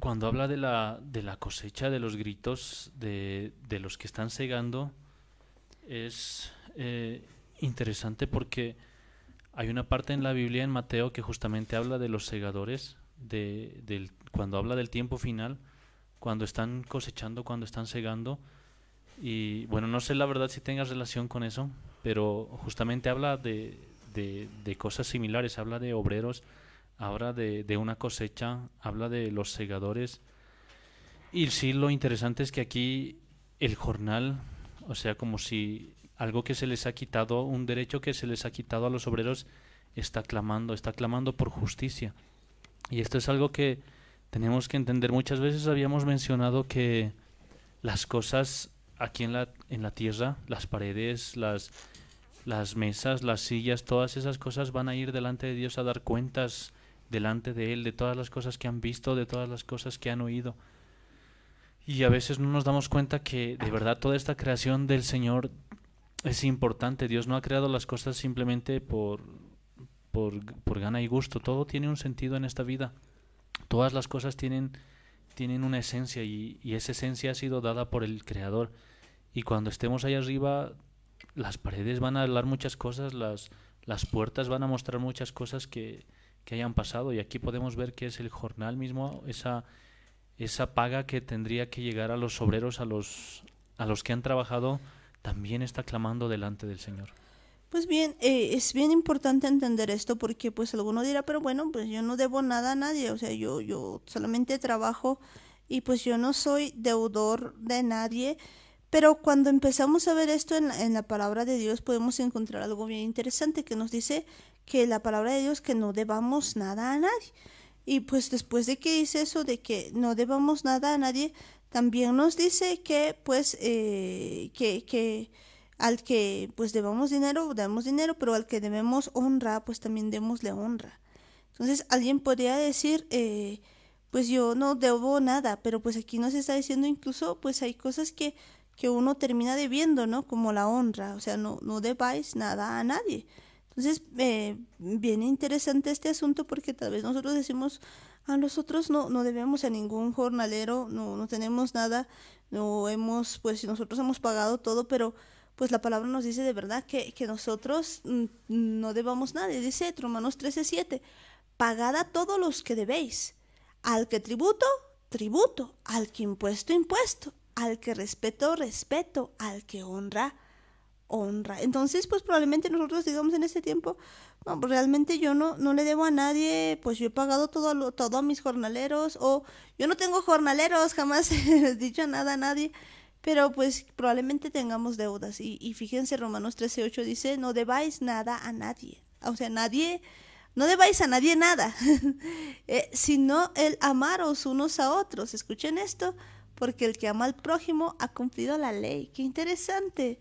cuando habla de la, de la cosecha, de los gritos de, los que están segando, es eh, interesante porque hay una parte en la Biblia, en Mateo, que justamente habla de los segadores, de, del, cuando habla del tiempo final, cuando están cosechando, cuando están segando. Y bueno, no sé la verdad si tengas relación con eso, pero justamente habla de, cosas similares, habla de obreros, habla de, de, una cosecha, habla de los segadores. Y sí, lo interesante es que aquí el jornal, o sea, como si algo que se les ha quitado, un derecho que se les ha quitado a los obreros, está clamando, está clamando por justicia. Y esto es algo que tenemos que entender. Muchas veces habíamos mencionado que las cosas aquí en la, en la tierra, las paredes, las, las mesas, las sillas, todas esas cosas van a ir delante de Dios a dar cuentas delante de Él de todas las cosas que han visto, de todas las cosas que han oído. Y a veces no nos damos cuenta que de verdad toda esta creación del Señor es importante. Dios no ha creado las cosas simplemente por, por, gana y gusto. Todo tiene un sentido en esta vida. Todas las cosas tienen, tienen una esencia y, esa esencia ha sido dada por el Creador. Y cuando estemos ahí arriba, las paredes van a hablar muchas cosas, las, las puertas van a mostrar muchas cosas que, hayan pasado. Y aquí podemos ver que es el jornal mismo, esa, esa paga que tendría que llegar a los obreros, a los, a los que han trabajado también está clamando delante del Señor. Pues bien, eh, es bien importante entender esto porque pues alguno dirá, pero bueno, pues yo no debo nada a nadie, o sea, yo, yo solamente trabajo y pues yo no soy deudor de nadie, pero cuando empezamos a ver esto en la, en la palabra de Dios podemos encontrar algo bien interesante que nos dice que la palabra de Dios que no debamos nada a nadie. Y pues después de que dice eso de que no debamos nada a nadie, también nos dice que, pues, eh, que, que, al que, pues, debamos dinero, damos dinero, pero al que debemos honra, pues, también démosle honra. Entonces, alguien podría decir, eh, pues, yo no debo nada, pero, pues, aquí nos está diciendo incluso, pues, hay cosas que, que uno termina debiendo, ¿no? Como la honra, o sea, no, no debáis nada a nadie. Entonces, bien eh, viene interesante este asunto porque tal vez nosotros decimos, a nosotros no, no debemos a ningún jornalero, no, no tenemos nada, no hemos, pues nosotros hemos pagado todo, pero pues la palabra nos dice de verdad que, nosotros no debamos nada. Dice Romanos 7, pagad a todos los que debéis, al que tributo, tributo, al que impuesto, impuesto, al que respeto, respeto, al que honra, honra. Entonces, pues probablemente nosotros digamos en este tiempo, no, pues, realmente yo no, no le debo a nadie, pues yo he pagado todo, a mis jornaleros, o yo no tengo jornaleros, jamás he dicho nada a nadie, pero pues probablemente tengamos deudas. Y, fíjense, Romanos 13.8 dice, no debáis nada a nadie. O sea, nadie, no debáis a nadie nada, eh, sino el amaros unos a otros. Escuchen esto, porque el que ama al prójimo ha cumplido la ley. Qué interesante.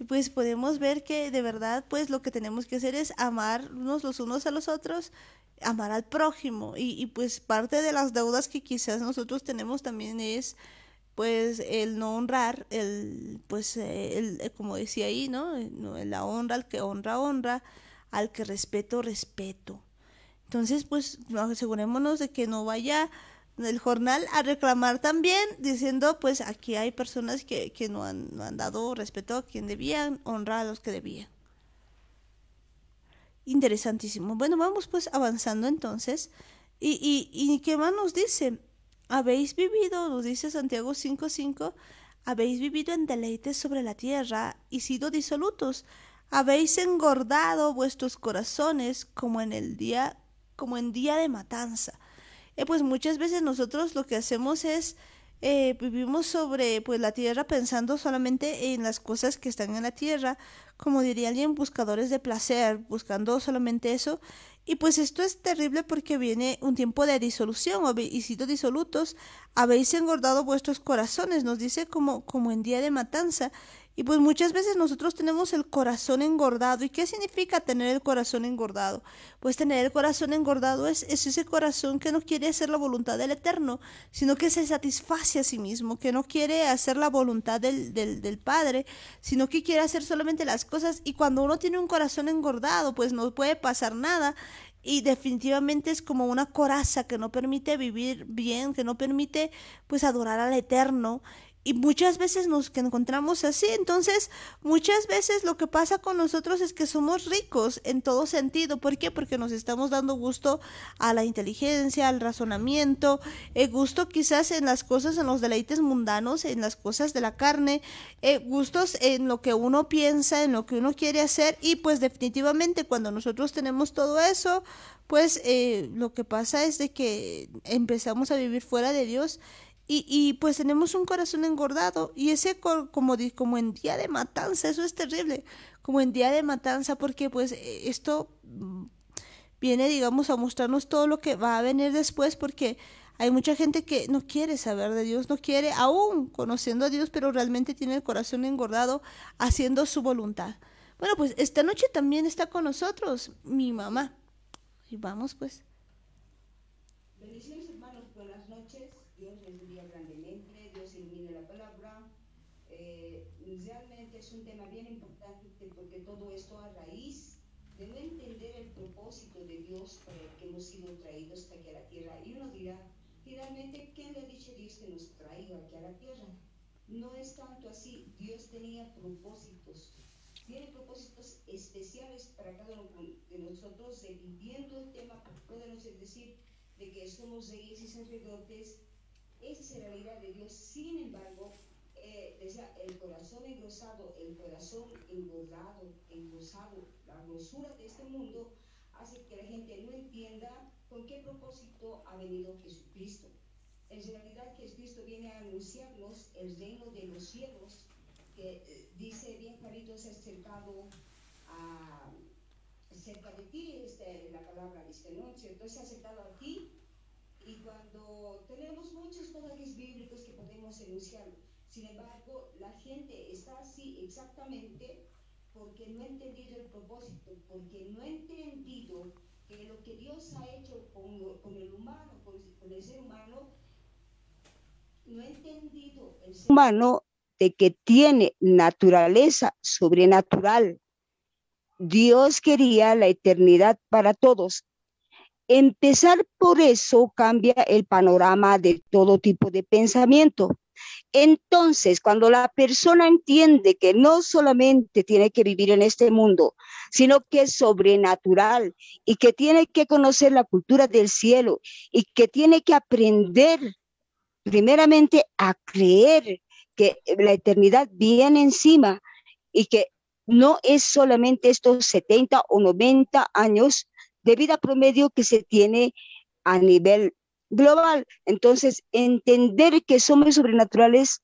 Y pues podemos ver que de verdad, pues lo que tenemos que hacer es amarnos los unos a los otros, amar al prójimo. Y, y pues parte de las deudas que quizás nosotros tenemos también es pues el no honrar, el pues eh, el, eh, como decía ahí, ¿no? Eh, la honra, al que honra, honra, al que respeto, respeto. Entonces, pues asegurémonos de que no vaya el jornal a reclamar también, diciendo pues aquí hay personas que, no, han, dado respeto a quien debían, honrar a los que debían. Interesantísimo. Bueno, vamos pues avanzando entonces. ¿Y, y, qué más nos dice? Habéis vivido, nos dice Santiago 5.5, habéis vivido en deleites sobre la tierra y sido disolutos. Habéis engordado vuestros corazones como en el día, como en día de matanza eh, pues muchas veces nosotros lo que hacemos es eh, vivimos sobre pues la tierra pensando solamente en las cosas que están en la tierra, como diría alguien, buscadores de placer, buscando solamente eso. Y pues esto es terrible porque viene un tiempo de disolución, y sido disolutos, habéis engordado vuestros corazones, nos dice como, como en día de matanza. Y pues muchas veces nosotros tenemos el corazón engordado. ¿Y qué significa tener el corazón engordado? Pues tener el corazón engordado es, ese corazón que no quiere hacer la voluntad del Eterno, sino que se satisface a sí mismo, que no quiere hacer la voluntad del, del, del Padre, sino que quiere hacer solamente las cosas. Y cuando uno tiene un corazón engordado, pues no puede pasar nada y definitivamente es como una coraza que no permite vivir bien, que no permite pues adorar al eterno y muchas veces nos encontramos así. Entonces, muchas veces lo que pasa con nosotros es que somos ricos en todo sentido. ¿Por qué? Porque nos estamos dando gusto a la inteligencia, al razonamiento, eh, gusto quizás en las cosas, en los deleites mundanos, en las cosas de la carne, eh, gustos en lo que uno piensa, en lo que uno quiere hacer. Y pues definitivamente cuando nosotros tenemos todo eso, pues eh, lo que pasa es de que empezamos a vivir fuera de Dios y, pues tenemos un corazón engordado y ese como, como en día de matanza, eso es terrible, como en día de matanza porque pues eh, esto mm, viene digamos a mostrarnos todo lo que va a venir después porque hay mucha gente que no quiere saber de Dios, no quiere aún conociendo a Dios, pero realmente tiene el corazón engordado haciendo su voluntad. Bueno, pues esta noche también está con nosotros mi mamá. Y vamos pues. el este tema, podemos decir de que somos reyes y sacerdotes, esa es la realidad de Dios. Sin embargo, eh, el corazón engrosado, el corazón engordado, engrosado, la grosura de este mundo hace que la gente no entienda con qué propósito ha venido Jesucristo. En realidad, Jesucristo viene a anunciarnos el reino de los cielos, que eh, dice bien clarito, se ha acercado a cerca de ti, este, la palabra noche entonces ha sentado aquí y cuando tenemos muchos pasajes bíblicos que podemos enunciar, sin embargo, la gente está así exactamente porque no ha entendido el propósito, porque no ha entendido que lo que Dios ha hecho con, el humano, con, el ser humano, no ha entendido el ser humano de que tiene naturaleza sobrenatural Dios quería la eternidad para todos. Empezar por eso cambia el panorama de todo tipo de pensamiento. Entonces, cuando la persona entiende que no solamente tiene que vivir en este mundo, sino que es sobrenatural y que tiene que conocer la cultura del cielo y que tiene que aprender primeramente a creer que la eternidad viene encima y que no es solamente estos 70 o 90 años de vida promedio que se tiene a nivel global. Entonces, entender que somos sobrenaturales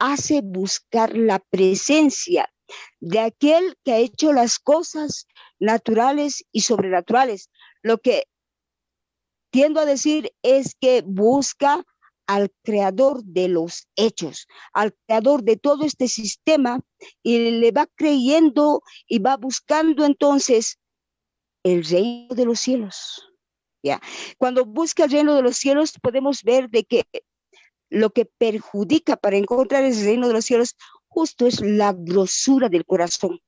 hace buscar la presencia de aquel que ha hecho las cosas naturales y sobrenaturales. Lo que tiendo a decir es que busca al creador de los hechos, al creador de todo este sistema y le va creyendo y va buscando entonces el reino de los cielos. ¿Ya? Cuando busca el reino de los cielos podemos ver de que lo que perjudica para encontrar el reino de los cielos justo es la grosura del corazón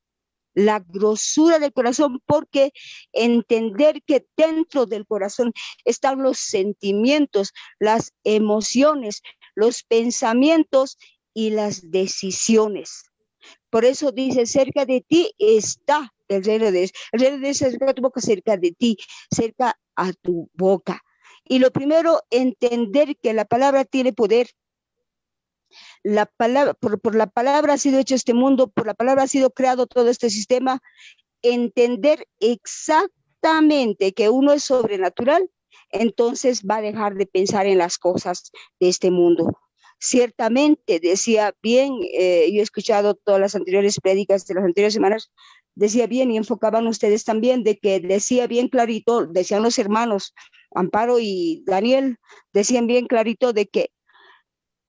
la grosura del corazón, porque entender que dentro del corazón están los sentimientos, las emociones, los pensamientos y las decisiones. Por eso dice, cerca de ti está el reino de Dios. El reino de Dios es boca, cerca de ti, cerca a tu boca. Y lo primero, entender que la palabra tiene poder, la palabra, por, la palabra ha sido hecho este mundo, por la palabra ha sido creado todo este sistema, entender exactamente que uno es sobrenatural, entonces va a dejar de pensar en las cosas de este mundo. Ciertamente, decía bien, eh, yo he escuchado todas las anteriores prédicas de las anteriores semanas, decía bien y enfocaban ustedes también de que decía bien clarito, decían los hermanos Amparo y Daniel, decían bien clarito de que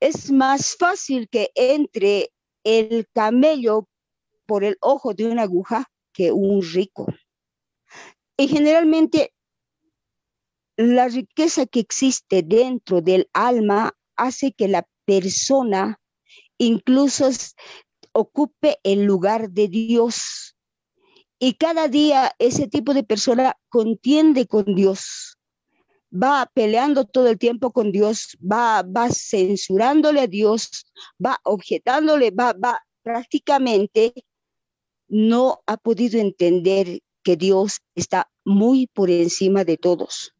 es más fácil que entre el camello por el ojo de una aguja que un rico. Y generalmente la riqueza que existe dentro del alma hace que la persona incluso ocupe el lugar de Dios. Y cada día ese tipo de persona contiende con Dios va peleando todo el tiempo con Dios, va, va censurándole a Dios, va objetándole, va, va prácticamente no ha podido entender que Dios está muy por encima de todos.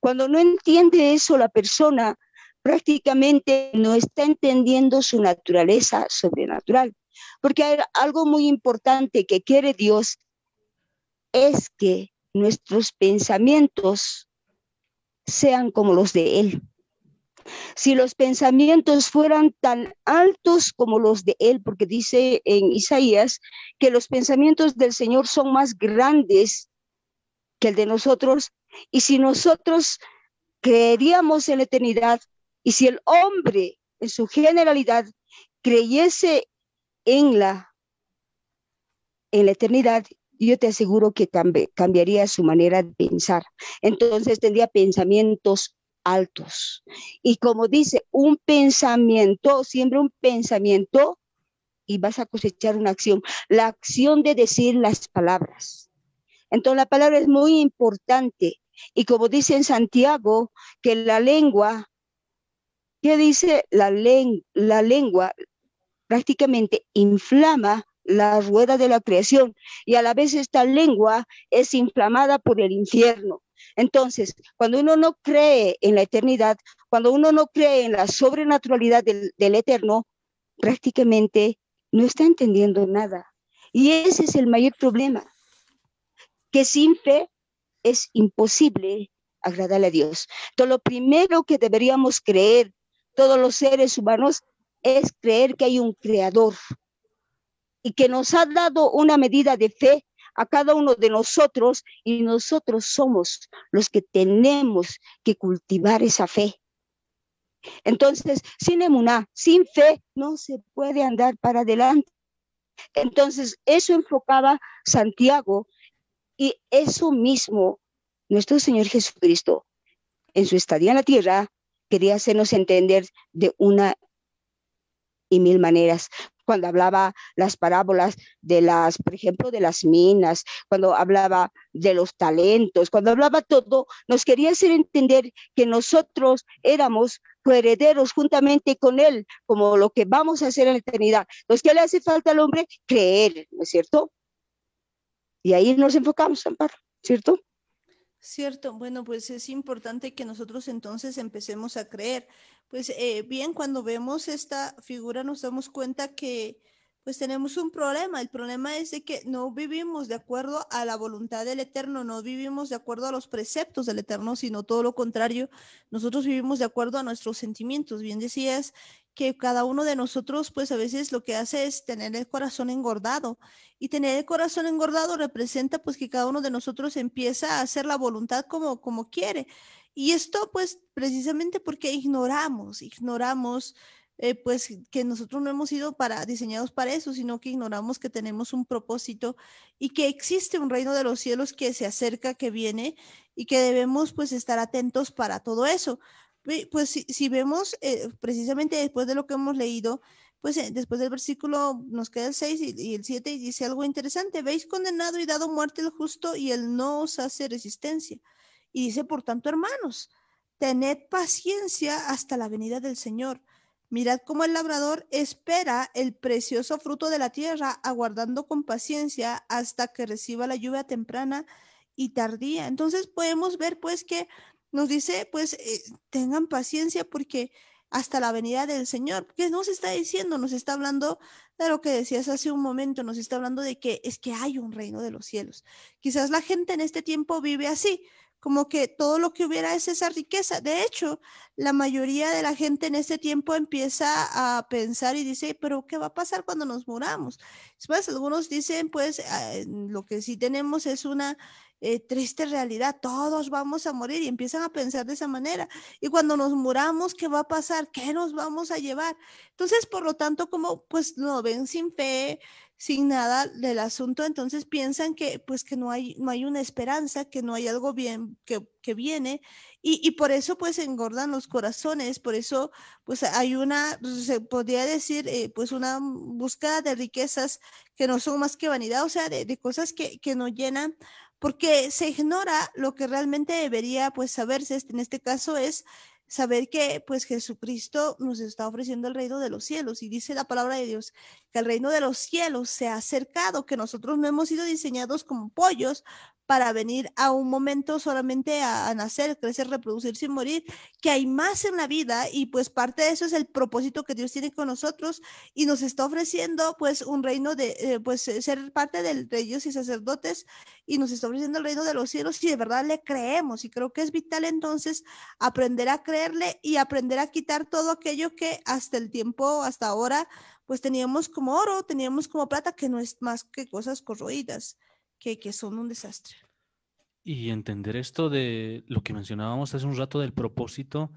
Cuando no entiende eso la persona, prácticamente no está entendiendo su naturaleza sobrenatural. Porque algo muy importante que quiere Dios es que nuestros pensamientos sean como los de Él. Si los pensamientos fueran tan altos como los de Él, porque dice en Isaías que los pensamientos del Señor son más grandes que el de nosotros, y si nosotros creeríamos en la eternidad, y si el hombre en su generalidad creyese en la, en la eternidad yo te aseguro que cambiaría su manera de pensar. Entonces tendría pensamientos altos. Y como dice, un pensamiento, siempre un pensamiento y vas a cosechar una acción. La acción de decir las palabras. Entonces la palabra es muy importante. Y como dice en Santiago, que la lengua, ¿qué dice? la lengua prácticamente inflama la rueda de la creación y a la vez esta lengua es inflamada por el infierno. Entonces, cuando uno no cree en la eternidad, cuando uno no cree en la sobrenaturalidad del, eterno, prácticamente no está entendiendo nada. Y ese es el mayor problema, que sin fe es imposible agradarle a Dios. Entonces, lo primero que deberíamos creer todos los seres humanos es creer que hay un creador, y que nos ha dado una medida de fe a cada uno de nosotros y nosotros somos los que tenemos que cultivar esa fe. Entonces, sin emuná, sin fe, no se puede andar para adelante. Entonces, eso enfocaba Santiago y eso mismo nuestro Señor Jesucristo en su estadía en la tierra quería hacernos entender de una y mil maneras cuando hablaba las parábolas de las, por ejemplo, de las minas, cuando hablaba de los talentos, cuando hablaba todo, nos quería hacer entender que nosotros éramos herederos juntamente con Él, como lo que vamos a hacer en la eternidad. Entonces, ¿qué le hace falta al hombre? Creer, ¿no es cierto? Y ahí nos enfocamos, Amparo, ¿cierto? Cierto, bueno, pues es importante que nosotros entonces empecemos a creer. Pues eh, bien, cuando vemos esta figura nos damos cuenta que pues tenemos un problema. El problema es de que no vivimos de acuerdo a la voluntad del Eterno, no vivimos de acuerdo a los preceptos del Eterno, sino todo lo contrario. Nosotros vivimos de acuerdo a nuestros sentimientos. Bien decías que cada uno de nosotros pues a veces lo que hace es tener el corazón engordado y tener el corazón engordado representa pues que cada uno de nosotros empieza a hacer la voluntad como como quiere y esto pues precisamente porque ignoramos ignoramos eh, pues que nosotros no hemos ido para, diseñados para eso, sino que ignoramos que tenemos un propósito y que existe un reino de los cielos que se acerca, que viene y que debemos pues estar atentos para todo eso. Pues si, vemos eh, precisamente después de lo que hemos leído, pues eh, después del versículo nos queda el 6 y, el 7 y dice algo interesante, veis condenado y dado muerte el justo y él no os hace resistencia. Y dice, por tanto, hermanos, tened paciencia hasta la venida del Señor. Mirad cómo el labrador espera el precioso fruto de la tierra, aguardando con paciencia hasta que reciba la lluvia temprana y tardía. Entonces podemos ver pues que nos dice, pues eh, tengan paciencia porque hasta la venida del Señor, ¿qué nos está diciendo? Nos está hablando de lo que decías hace un momento, nos está hablando de que es que hay un reino de los cielos. Quizás la gente en este tiempo vive así, como que todo lo que hubiera es esa riqueza. De hecho, la mayoría de la gente en este tiempo empieza a pensar y dice, pero ¿qué va a pasar cuando nos muramos? Después, algunos dicen, pues, ah, lo que sí tenemos es una eh, triste realidad, todos vamos a morir y empiezan a pensar de esa manera. Y cuando nos muramos, ¿qué va a pasar? ¿Qué nos vamos a llevar? Entonces, por lo tanto, como pues no ven sin fe, sin nada del asunto, entonces piensan que pues que no hay, no hay una esperanza, que no hay algo bien que, viene y, por eso pues engordan los corazones, por eso pues hay una, se podría decir eh, pues una búsqueda de riquezas que no son más que vanidad, o sea, de, de cosas que, que no llenan porque se ignora lo que realmente debería pues saberse, este, en este caso es saber que pues Jesucristo nos está ofreciendo el reino de los cielos y dice la palabra de Dios que el reino de los cielos se ha acercado, que nosotros no hemos sido diseñados como pollos para venir a un momento solamente a, nacer, crecer, reproducirse y morir, que hay más en la vida y pues parte de eso es el propósito que Dios tiene con nosotros y nos está ofreciendo pues un reino de, eh, pues ser parte del, de ellos y sacerdotes y nos está ofreciendo el reino de los cielos si de verdad le creemos y creo que es vital entonces aprender a creerle y aprender a quitar todo aquello que hasta el tiempo, hasta ahora, pues teníamos como oro, teníamos como plata, que no es más que cosas corroídas, que, que son un desastre. Y entender esto de lo que mencionábamos hace un rato del propósito,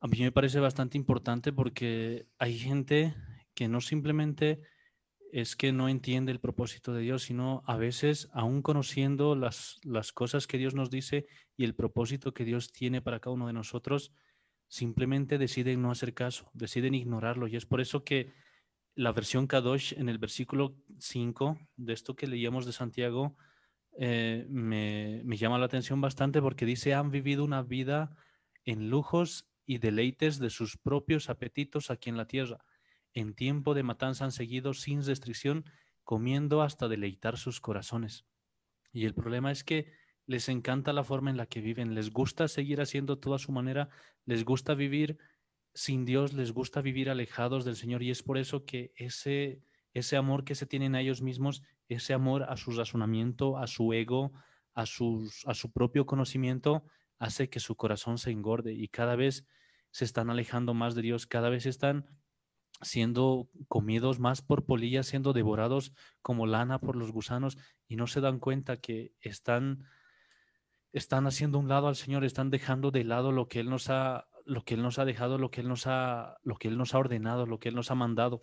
a mí me parece bastante importante porque hay gente que no simplemente es que no entiende el propósito de Dios, sino a veces, aún conociendo las, las, cosas que Dios nos dice y el propósito que Dios tiene para cada uno de nosotros, simplemente deciden no hacer caso, deciden ignorarlo. Y es por eso que la versión Kadosh en el versículo 5 de esto que leíamos de Santiago eh, me, me, llama la atención bastante porque dice, han vivido una vida en lujos y deleites de sus propios apetitos aquí en la tierra. En tiempo de matanza han seguido sin restricción, comiendo hasta deleitar sus corazones. Y el problema es que les encanta la forma en la que viven, les gusta seguir haciendo todo a su manera, les gusta vivir sin Dios les gusta vivir alejados del Señor y es por eso que ese, ese amor que se tienen a ellos mismos, ese amor a su razonamiento, a su ego, a, sus, a su propio conocimiento, hace que su corazón se engorde y cada vez se están alejando más de Dios, cada vez están siendo comidos más por polillas, siendo devorados como lana por los gusanos y no se dan cuenta que están, están haciendo un lado al Señor, están dejando de lado lo que Él nos ha lo que Él nos ha dejado, lo que Él nos ha, lo que Él nos ha ordenado, lo que Él nos ha mandado.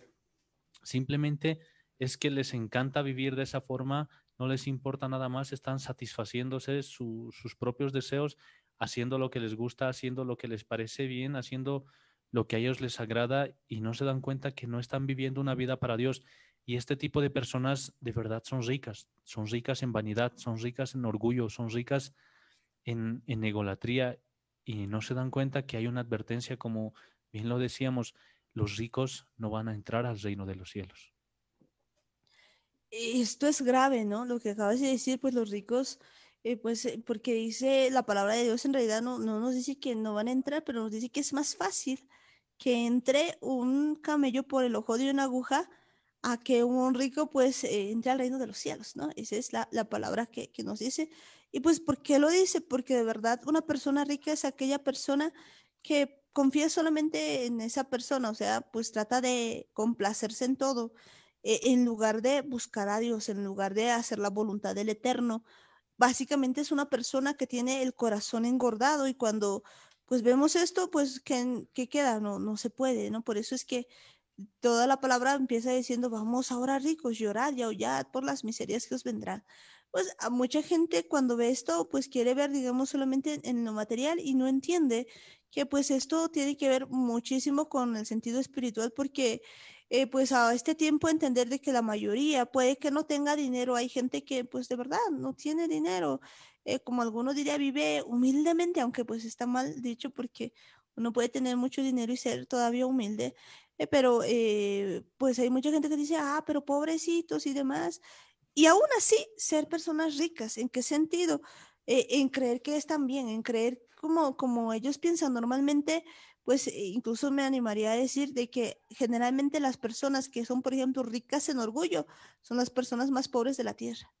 Simplemente es que les encanta vivir de esa forma, no les importa nada más, están satisfaciéndose sus propios deseos, haciendo lo que les gusta, haciendo lo que les parece bien, haciendo lo que a ellos les agrada y no se dan cuenta que no están viviendo una vida para Dios. Y este tipo de personas de verdad son ricas, son ricas en vanidad, son ricas en orgullo, son ricas en, en egolatría y no se dan cuenta que hay una advertencia como bien lo decíamos, los ricos no van a entrar al reino de los cielos. Esto es grave, ¿no? Lo que acabas de decir, pues los ricos, eh, pues eh, porque dice la palabra de Dios, en realidad no, no nos dice que no van a entrar, pero nos dice que es más fácil que entre un camello por el ojo de una aguja a que un rico pues eh, entre al reino de los cielos, ¿no? Esa es la, la palabra que, nos dice. Y pues, ¿por qué lo dice? Porque de verdad una persona rica es aquella persona que confía solamente en esa persona, o sea, pues trata de complacerse en todo, e, en lugar de buscar a Dios, en lugar de hacer la voluntad del Eterno. Básicamente es una persona que tiene el corazón engordado y cuando pues vemos esto, pues que, queda, no, no se puede, ¿no? Por eso es que toda la palabra empieza diciendo, vamos ahora ricos, llorad y aullad por las miserias que os vendrán. Pues a mucha gente cuando ve esto, pues quiere ver, digamos, solamente en lo material y no entiende que pues esto tiene que ver muchísimo con el sentido espiritual porque eh, pues a este tiempo entender de que la mayoría puede que no tenga dinero, hay gente que pues de verdad no tiene dinero, eh, como alguno diría, vive humildemente, aunque pues está mal dicho porque uno puede tener mucho dinero y ser todavía humilde, eh, pero eh, pues hay mucha gente que dice, ah, pero pobrecitos y demás. Y aún así, ser personas ricas, ¿en qué sentido? Eh, en creer que están bien, en creer como, como ellos piensan normalmente, pues incluso me animaría a decir de que generalmente las personas que son, por ejemplo, ricas en orgullo, son las personas más pobres de la tierra.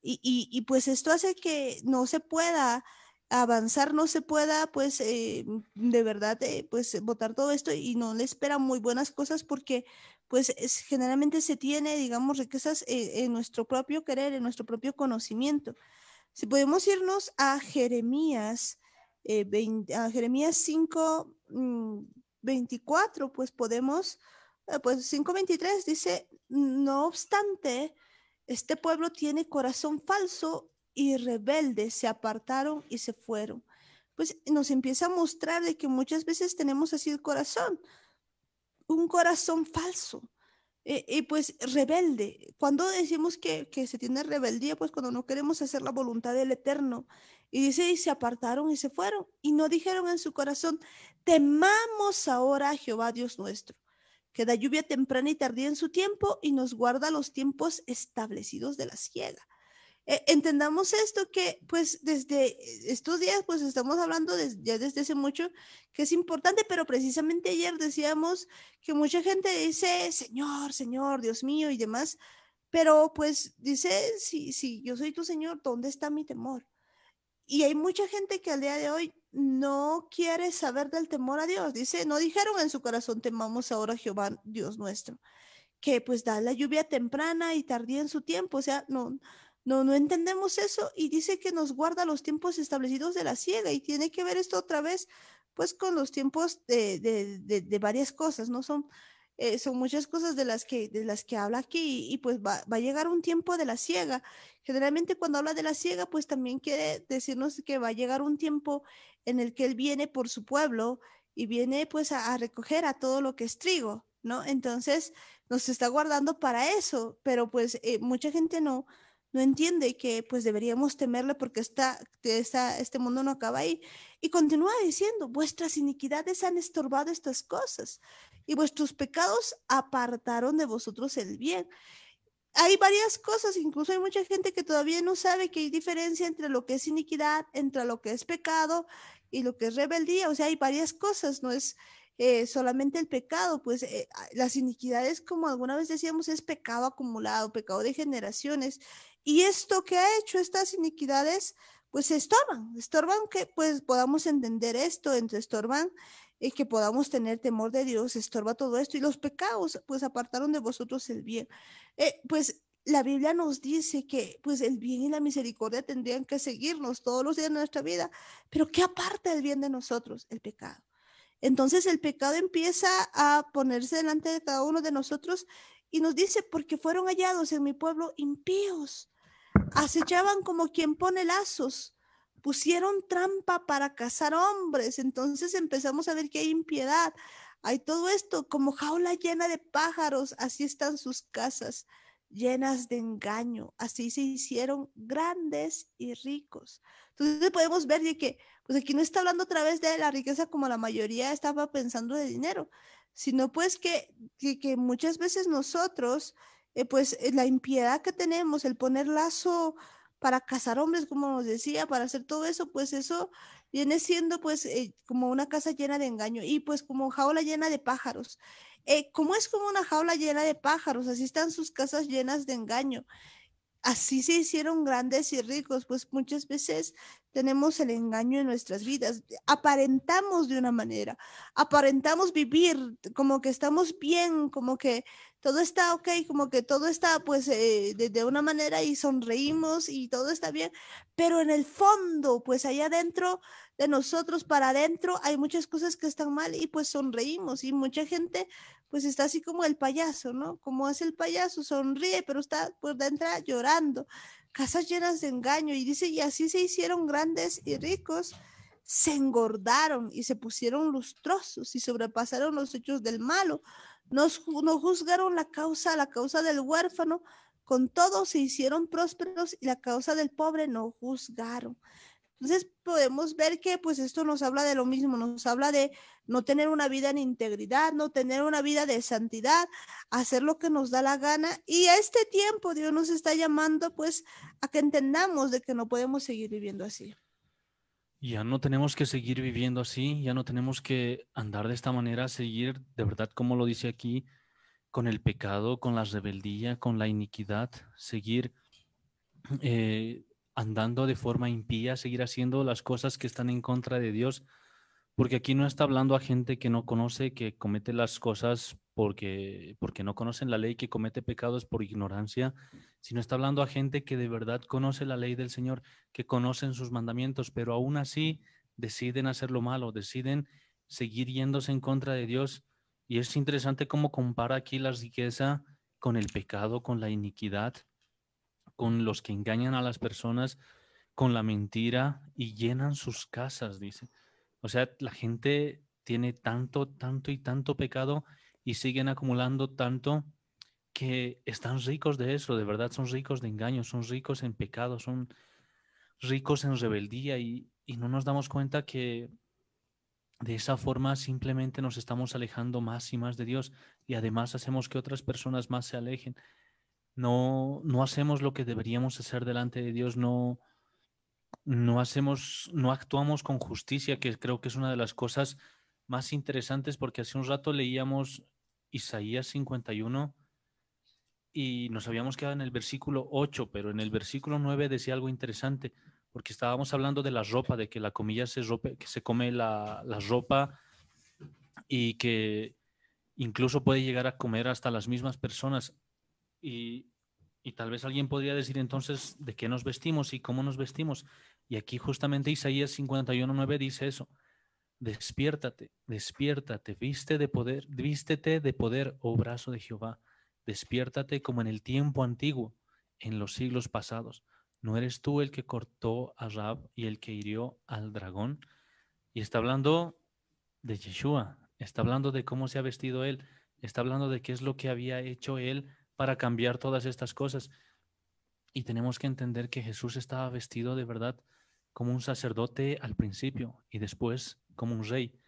Y, y, y pues esto hace que no se pueda avanzar no se pueda, pues eh, de verdad, eh, pues votar todo esto y no le espera muy buenas cosas porque pues generalmente se tiene, digamos, riquezas eh, en, nuestro propio querer, en nuestro propio conocimiento. Si podemos irnos a Jeremías, a Jeremías 5, 24, mm, pues podemos, pues 5.23 dice, no obstante, este pueblo tiene corazón falso y rebeldes se apartaron y se fueron. Pues nos empieza a mostrar de que muchas veces tenemos así el corazón, un corazón falso. Eh, y, pues rebelde, cuando decimos que, se tiene rebeldía, pues cuando no queremos hacer la voluntad del Eterno. Y dice, y se apartaron y se fueron. Y no dijeron en su corazón, temamos ahora a Jehová Dios nuestro, que da lluvia temprana y tardía en su tiempo y nos guarda los tiempos establecidos de la ciega. E-, entendamos esto que pues desde eh, estos días pues estamos hablando ya desde hace mucho que es importante, pero precisamente ayer decíamos que mucha gente dice, Señor, Señor, Dios mío y demás, pero pues dice, si, si yo soy tu Señor, ¿dónde está mi temor? Y hay mucha gente que al día de hoy no quiere saber del temor a Dios. Dice, no dijeron en su corazón, temamos ahora Jehová, Dios nuestro, que pues da la lluvia temprana y tardía en su tiempo. O sea, no, no, no entendemos eso y dice que nos guarda los tiempos establecidos de la ciega y tiene que ver esto otra vez pues con los tiempos de, de, varias cosas, ¿no? Son, eh, son muchas cosas de las que, de las que habla aquí y, pues va, a llegar un tiempo de la ciega. Generalmente cuando habla de la ciega pues también quiere decirnos que va a llegar un tiempo en el que él viene por su pueblo y viene pues a, recoger a todo lo que es trigo, ¿no? Entonces nos está guardando para eso, pero pues eh, mucha gente no no entiende que pues deberíamos temerle porque está, este mundo no acaba ahí. Y continúa diciendo, vuestras iniquidades han estorbado estas cosas y vuestros pecados apartaron de vosotros el bien. Hay varias cosas, incluso hay mucha gente que todavía no sabe que hay diferencia entre lo que es iniquidad, entre lo que es pecado y lo que es rebeldía. O sea, hay varias cosas, no es eh, solamente el pecado, pues eh, las iniquidades, como alguna vez decíamos, es pecado acumulado, pecado de generaciones y esto que ha hecho estas iniquidades, pues estorban, estorban que pues podamos entender esto, estorban y eh, que podamos tener temor de Dios, estorba todo esto. Y los pecados, pues apartaron de vosotros el bien. Eh, pues la Biblia nos dice que pues el bien y la misericordia tendrían que seguirnos todos los días de nuestra vida, pero ¿qué aparta el bien de nosotros? El pecado. Entonces el pecado empieza a ponerse delante de cada uno de nosotros y nos dice, porque fueron hallados en mi pueblo impíos acechaban como quien pone lazos, pusieron trampa para cazar hombres, entonces empezamos a ver que hay impiedad, hay todo esto como jaula llena de pájaros, así están sus casas, llenas de engaño, así se hicieron grandes y ricos. Entonces podemos ver de que, pues aquí no está hablando otra vez de la riqueza como la mayoría estaba pensando de dinero, sino pues que, que muchas veces nosotros eh, pues eh, la impiedad que tenemos, el poner lazo para cazar hombres, como nos decía, para hacer todo eso, pues eso viene siendo pues eh, como una casa llena de engaño y pues como jaula llena de pájaros. Eh, ¿Cómo es como una jaula llena de pájaros? Así están sus casas llenas de engaño así se hicieron grandes y ricos, pues muchas veces tenemos el engaño en nuestras vidas. Aparentamos de una manera, aparentamos vivir como que estamos bien, como que todo está ok, como que todo está pues eh, de, una manera y sonreímos y todo está bien, pero en el fondo, pues allá adentro de nosotros, para adentro, hay muchas cosas que están mal y pues sonreímos y mucha gente pues está así como el payaso, ¿no? Como es el payaso, sonríe, pero está por dentro llorando casas llenas de engaño. Y dice, y así se hicieron grandes y ricos, se engordaron y se pusieron lustrosos y sobrepasaron los hechos del malo. Nos no juzgaron la causa, la causa del huérfano, con todo se hicieron prósperos y la causa del pobre no juzgaron. Entonces podemos ver que pues esto nos habla de lo mismo, nos habla de no tener una vida en integridad, no tener una vida de santidad, hacer lo que nos da la gana. Y a este tiempo Dios nos está llamando pues a que entendamos de que no podemos seguir viviendo así. Ya no tenemos que seguir viviendo así, ya no tenemos que andar de esta manera, seguir de verdad como lo dice aquí, con el pecado, con la rebeldía, con la iniquidad, seguir... Eh, andando de forma impía, seguir haciendo las cosas que están en contra de Dios, porque aquí no está hablando a gente que no conoce, que comete las cosas porque, porque no conocen la ley, que comete pecados por ignorancia, sino está hablando a gente que de verdad conoce la ley del Señor, que conocen sus mandamientos, pero aún así deciden hacer lo malo, deciden seguir yéndose en contra de Dios. Y es interesante cómo compara aquí la riqueza con el pecado, con la iniquidad con los que engañan a las personas con la mentira y llenan sus casas, dice. O sea, la gente tiene tanto, tanto y tanto pecado y siguen acumulando tanto que están ricos de eso, de verdad son ricos de engaños, son ricos en pecado, son ricos en rebeldía y, y no nos damos cuenta que de esa forma simplemente nos estamos alejando más y más de Dios y además hacemos que otras personas más se alejen no, no hacemos lo que deberíamos hacer delante de Dios, no, no hacemos, no actuamos con justicia, que creo que es una de las cosas más interesantes, porque hace un rato leíamos Isaías 51 y nos habíamos quedado en el versículo 8, pero en el versículo 9 decía algo interesante, porque estábamos hablando de la ropa, de que la comida se, que se come la, la ropa y que incluso puede llegar a comer hasta las mismas personas. Y, tal vez alguien podría decir entonces de qué nos vestimos y cómo nos vestimos. Y aquí justamente Isaías 51.9 dice eso. Despiértate, despiértate, viste de poder, vístete de poder, oh brazo de Jehová. Despiértate como en el tiempo antiguo, en los siglos pasados. ¿No eres tú el que cortó a Rab y el que hirió al dragón? Y está hablando de Yeshua, está hablando de cómo se ha vestido él, está hablando de qué es lo que había hecho él para cambiar todas estas cosas. Y tenemos que entender que Jesús estaba vestido de verdad como un sacerdote al principio y después como un rey.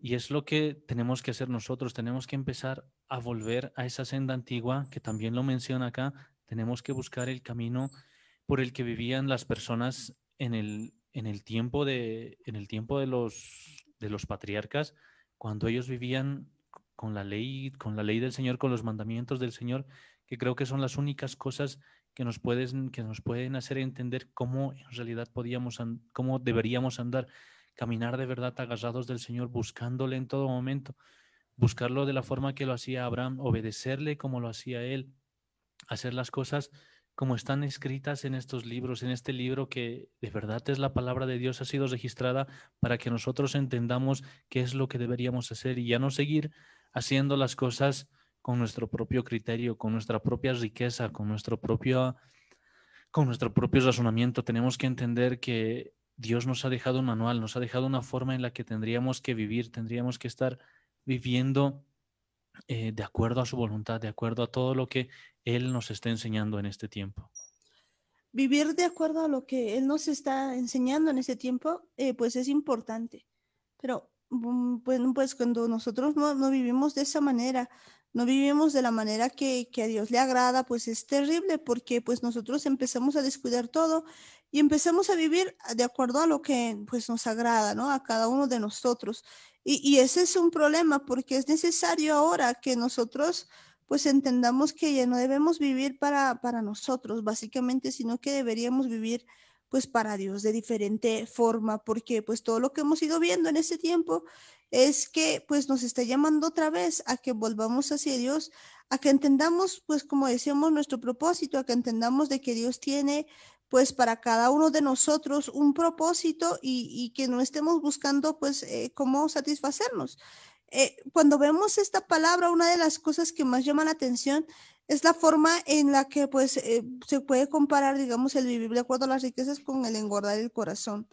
Y es lo que tenemos que hacer nosotros, tenemos que empezar a volver a esa senda antigua que también lo menciona acá, tenemos que buscar el camino por el que vivían las personas en el, en el tiempo, de, en el tiempo de, los, de los patriarcas, cuando ellos vivían con la ley, con la ley del Señor, con los mandamientos del Señor, que creo que son las únicas cosas que nos, pueden, que nos pueden hacer entender cómo en realidad podíamos, cómo deberíamos andar, caminar de verdad agarrados del Señor, buscándole en todo momento, buscarlo de la forma que lo hacía Abraham, obedecerle como lo hacía él, hacer las cosas como están escritas en estos libros, en este libro que de verdad es la palabra de Dios, ha sido registrada para que nosotros entendamos qué es lo que deberíamos hacer y ya no seguir haciendo las cosas con nuestro propio criterio, con nuestra propia riqueza, con nuestro propio, con nuestro propio razonamiento. Tenemos que entender que Dios nos ha dejado un manual, nos ha dejado una forma en la que tendríamos que vivir, tendríamos que estar viviendo eh, de acuerdo a su voluntad, de acuerdo a todo lo que Él nos está enseñando en este tiempo. Vivir de acuerdo a lo que Él nos está enseñando en este tiempo, eh, pues es importante. Pero bueno, mm, pues, pues cuando nosotros no, vivimos de esa manera, no vivimos de la manera que, a Dios le agrada, pues es terrible porque pues nosotros empezamos a descuidar todo y empezamos a vivir de acuerdo a lo que pues nos agrada, ¿no? A cada uno de nosotros. Y, ese es un problema porque es necesario ahora que nosotros pues entendamos que ya no debemos vivir para, para nosotros, básicamente, sino que deberíamos vivir pues para Dios de diferente forma, porque pues todo lo que hemos ido viendo en este tiempo es que pues nos está llamando otra vez a que volvamos hacia Dios, a que entendamos pues como decíamos nuestro propósito, a que entendamos de que Dios tiene pues para cada uno de nosotros un propósito y, que no estemos buscando pues eh, cómo satisfacernos, eh, cuando vemos esta palabra, una de las cosas que más llama la atención es la forma en la que pues eh, se puede comparar, digamos, el vivir de acuerdo a las riquezas con el engordar el corazón.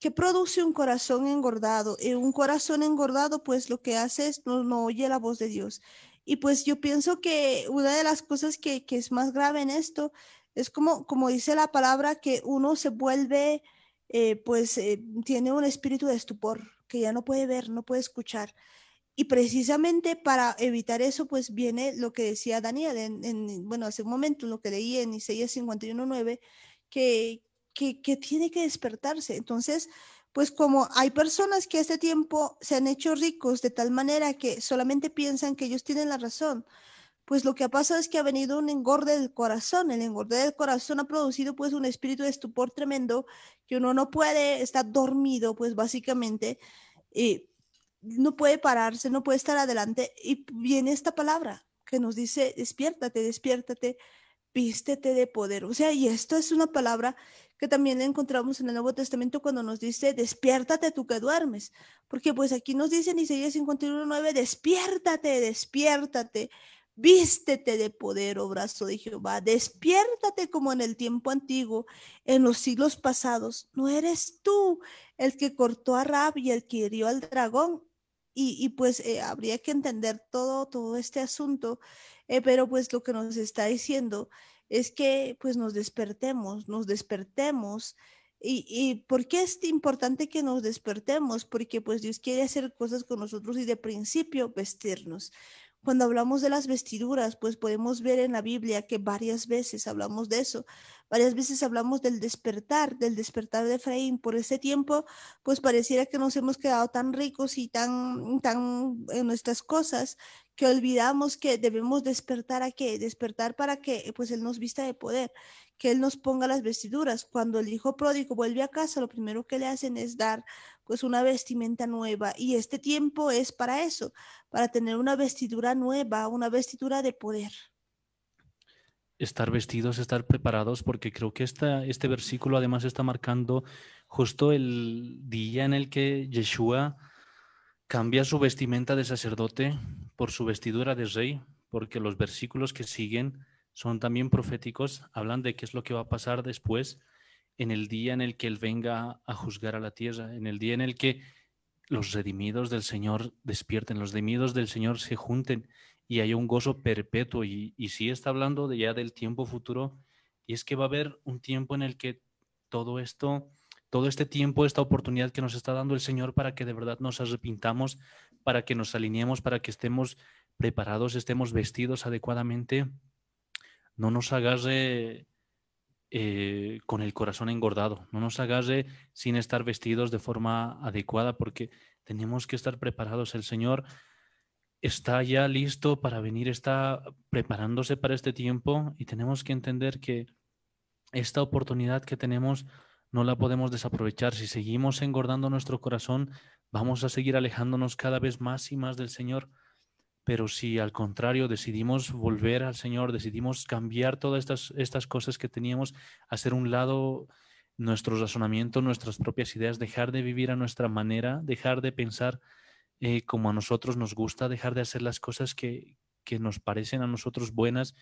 ¿Qué produce un corazón engordado? Eh, un corazón engordado pues lo que hace es no, no, oye la voz de Dios. Y pues yo pienso que una de las cosas que, es más grave en esto es como, como dice la palabra, que uno se vuelve, pues tiene un espíritu de estupor que ya no puede ver, no puede escuchar. Y precisamente para evitar eso, pues viene lo que decía Daniel, en, bueno, hace un momento lo que leí en Isaías 51.9, que, que, que tiene que despertarse. Entonces, pues como hay personas que a este tiempo se han hecho ricos de tal manera que solamente piensan que ellos tienen la razón, pues lo que ha pasado es que ha venido un engorde del corazón. El engorde del corazón ha producido pues un espíritu de estupor tremendo que uno no puede, estar dormido pues básicamente, y eh, no puede pararse, no puede estar adelante. Y viene esta palabra que nos dice, despiértate, despiértate, vístete de poder. O sea, y esto es una palabra que también encontramos en el Nuevo Testamento cuando nos dice, despiértate tú que duermes. Porque pues aquí nos dice en Isaías 51.9, despiértate, despiértate, Vístete de poder, oh brazo de Jehová, despiértate como en el tiempo antiguo, en los siglos pasados. No eres tú el que cortó a Rab y el que hirió al dragón. Y, pues eh, habría que entender todo, todo este asunto, eh, pero pues lo que nos está diciendo es que pues nos despertemos, nos despertemos. Y, ¿Y por qué es importante que nos despertemos? Porque pues Dios quiere hacer cosas con nosotros y de principio vestirnos. Cuando hablamos de las vestiduras, pues podemos ver en la Biblia que varias veces hablamos de eso. Varias veces hablamos del despertar, del despertar de Efraín. Por ese tiempo, pues pareciera que nos hemos quedado tan ricos y tan, tan en nuestras cosas que olvidamos que debemos despertar a qué, despertar para que eh, pues Él nos vista de poder, que Él nos ponga las vestiduras. Cuando el hijo pródigo vuelve a casa, lo primero que le hacen es dar pues una vestimenta nueva y este tiempo es para eso, para tener una vestidura nueva, una vestidura de poder estar vestidos, estar preparados, porque creo que esta, este versículo además está marcando justo el día en el que Yeshua cambia su vestimenta de sacerdote por su vestidura de rey, porque los versículos que siguen son también proféticos, hablan de qué es lo que va a pasar después en el día en el que Él venga a juzgar a la tierra, en el día en el que los redimidos del Señor despierten, los redimidos del Señor se junten y haya un gozo perpetuo. Y, y sí está hablando de ya del tiempo futuro, y es que va a haber un tiempo en el que todo esto, todo este tiempo, esta oportunidad que nos está dando el Señor para que de verdad nos arrepintamos, para que nos alineemos, para que estemos preparados, estemos vestidos adecuadamente, no nos agarre eh, con el corazón engordado, no nos agarre sin estar vestidos de forma adecuada, porque tenemos que estar preparados. El Señor está ya listo para venir, está preparándose para este tiempo y tenemos que entender que esta oportunidad que tenemos no la podemos desaprovechar. Si seguimos engordando nuestro corazón, vamos a seguir alejándonos cada vez más y más del Señor. Pero si al contrario decidimos volver al Señor, decidimos cambiar todas estas, estas cosas que teníamos, hacer un lado nuestro razonamiento, nuestras propias ideas, dejar de vivir a nuestra manera, dejar de pensar eh, como a nosotros nos gusta, dejar de hacer las cosas que, que nos parecen a nosotros buenas,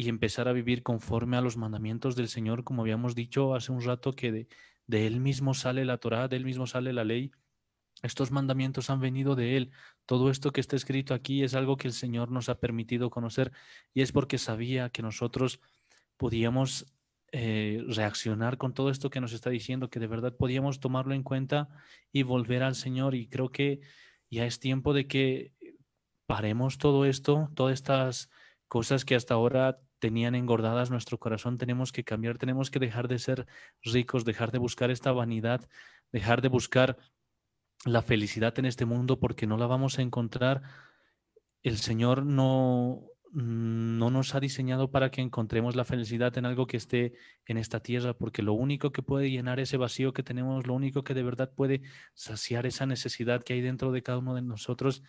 y empezar a vivir conforme a los mandamientos del Señor, como habíamos dicho hace un rato, que de, Él mismo sale la Torá, de Él mismo sale la ley. Estos mandamientos han venido de Él. Todo esto que está escrito aquí es algo que el Señor nos ha permitido conocer y es porque sabía que nosotros podíamos eh, reaccionar con todo esto que nos está diciendo, que de verdad podíamos tomarlo en cuenta y volver al Señor. Y creo que ya es tiempo de que paremos todo esto, todas estas cosas que hasta ahora tenían engordadas nuestro corazón, tenemos que cambiar, tenemos que dejar de ser ricos, dejar de buscar esta vanidad, dejar de buscar la felicidad en este mundo porque no la vamos a encontrar. El Señor no, no nos ha diseñado para que encontremos la felicidad en algo que esté en esta tierra, porque lo único que puede llenar ese vacío que tenemos, lo único que de verdad puede saciar esa necesidad que hay dentro de cada uno de nosotros,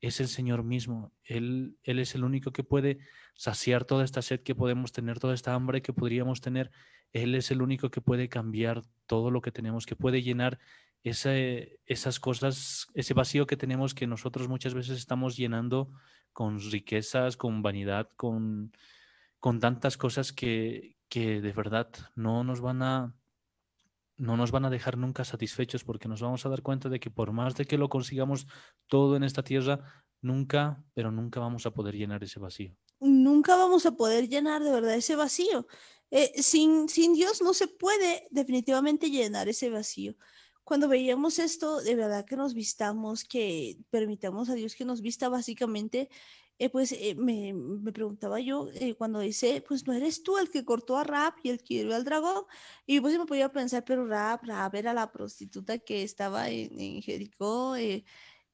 es el Señor mismo. Él, él es el único que puede saciar toda esta sed que podemos tener, toda esta hambre que podríamos tener. Él es el único que puede cambiar todo lo que tenemos, que puede llenar esas cosas, ese vacío que tenemos que nosotros muchas veces estamos llenando con riquezas, con vanidad, con, con tantas cosas que, que de verdad no nos van a no nos van a dejar nunca satisfechos porque nos vamos a dar cuenta de que por más de que lo consigamos todo en esta tierra, nunca, pero nunca vamos a poder llenar ese vacío nunca vamos a poder llenar de verdad ese vacío. Eh, sin, sin Dios no se puede definitivamente llenar ese vacío. Cuando veíamos esto, de verdad que nos vistamos, que permitamos a Dios que nos vista básicamente, eh, pues eh, me, preguntaba yo cuando dice, pues no eres tú el que cortó a Rap y el que hirió al dragón. Y pues me podía pensar, pero Rap, Rap a la prostituta que estaba en, en Jericó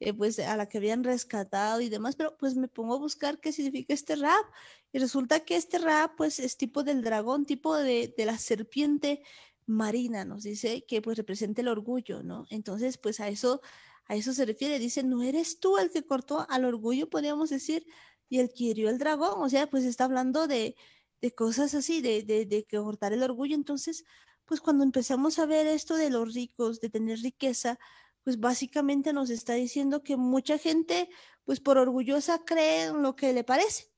eh, pues a la que habían rescatado y demás, pero pues me pongo a buscar qué significa este rap y resulta que este rap pues es tipo del dragón, tipo de, de la serpiente marina, nos dice que pues representa el orgullo, ¿no? Entonces pues a eso, a eso se refiere, dice, no eres tú el que cortó al orgullo, podríamos decir, y el que el dragón, o sea, pues está hablando de, de cosas así, de, de, de cortar el orgullo, entonces pues cuando empezamos a ver esto de los ricos, de tener riqueza, pues básicamente nos está diciendo que mucha gente, pues por orgullosa, cree en lo que le parece.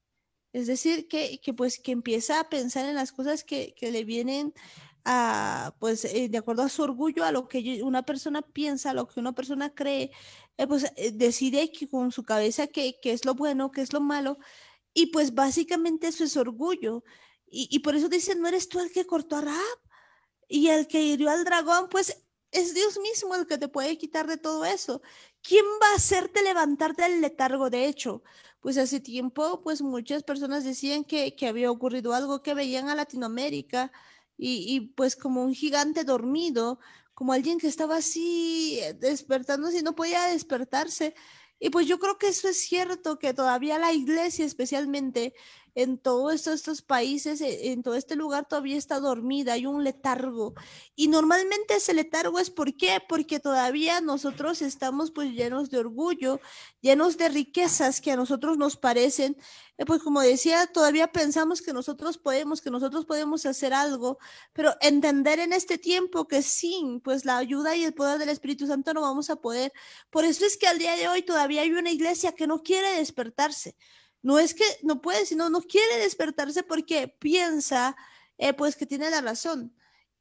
Es decir, que, que pues que empieza a pensar en las cosas que, le vienen a, pues eh, de acuerdo a su orgullo, a lo que una persona piensa, a lo que una persona cree, eh, pues eh, decide con su cabeza qué que es lo bueno, qué es lo malo, y pues básicamente eso es orgullo. Y, y por eso dice no eres tú el que cortó a rap y el que hirió al dragón, pues es Dios mismo el que te puede quitar de todo eso. ¿Quién va a hacerte levantarte del letargo? De hecho, pues hace tiempo, pues muchas personas decían que, había ocurrido algo que veían a Latinoamérica y, y pues como un gigante dormido, como alguien que estaba así eh, despertándose y no podía despertarse. Y pues yo creo que eso es cierto, que todavía la iglesia especialmente en todos estos países, e, en todo este lugar todavía está dormida, hay un letargo. Y normalmente ese letargo es ¿por qué? Porque todavía nosotros estamos pues llenos de orgullo, llenos de riquezas que a nosotros nos parecen, eh, pues como decía, todavía pensamos que nosotros podemos, que nosotros podemos hacer algo, pero entender en este tiempo que sin pues la ayuda y el poder del Espíritu Santo no vamos a poder. Por eso es que al día de hoy todavía hay una iglesia que no quiere despertarse. No es que no puede, sino no quiere despertarse porque piensa eh, pues que tiene la razón.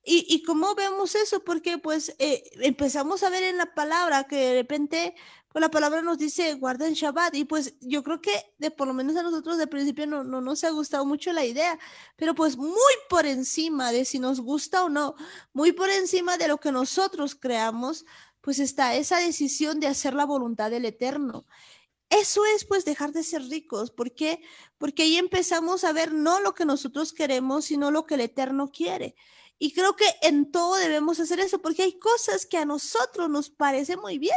¿Y, cómo vemos eso? Porque pues eh, empezamos a ver en la palabra que de repente con pues, la palabra nos dice guarden Shabbat y pues yo creo que de, por lo menos a nosotros de principio no, no nos ha gustado mucho la idea, pero pues muy por encima de si nos gusta o no, muy por encima de lo que nosotros creamos, pues está esa decisión de hacer la voluntad del Eterno. Eso es pues dejar de ser ricos. ¿Por qué? Porque ahí empezamos a ver no lo que nosotros queremos, sino lo que el Eterno quiere. Y creo que en todo debemos hacer eso, porque hay cosas que a nosotros nos parece muy bien,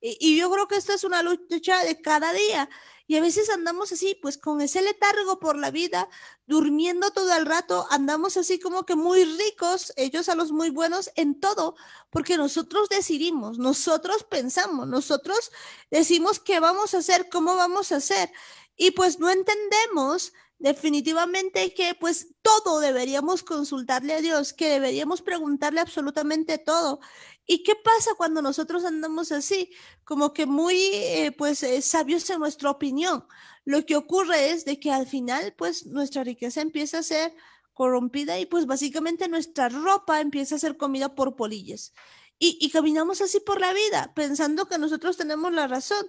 y, yo creo que esto es una lucha de cada día. Y a veces andamos así, pues con ese letargo por la vida, durmiendo todo el rato, andamos así como que muy ricos, ellos a los muy buenos en todo, porque nosotros decidimos, nosotros pensamos, nosotros decimos qué vamos a hacer, cómo vamos a hacer. Y pues no entendemos Definitivamente que pues todo deberíamos consultarle a Dios, que deberíamos preguntarle absolutamente todo. ¿Y qué pasa cuando nosotros andamos así, como que muy eh, pues eh, sabios en nuestra opinión? Lo que ocurre es de que al final pues nuestra riqueza empieza a ser corrompida y pues básicamente nuestra ropa empieza a ser comida por polillas. Y, y, caminamos así por la vida, pensando que nosotros tenemos la razón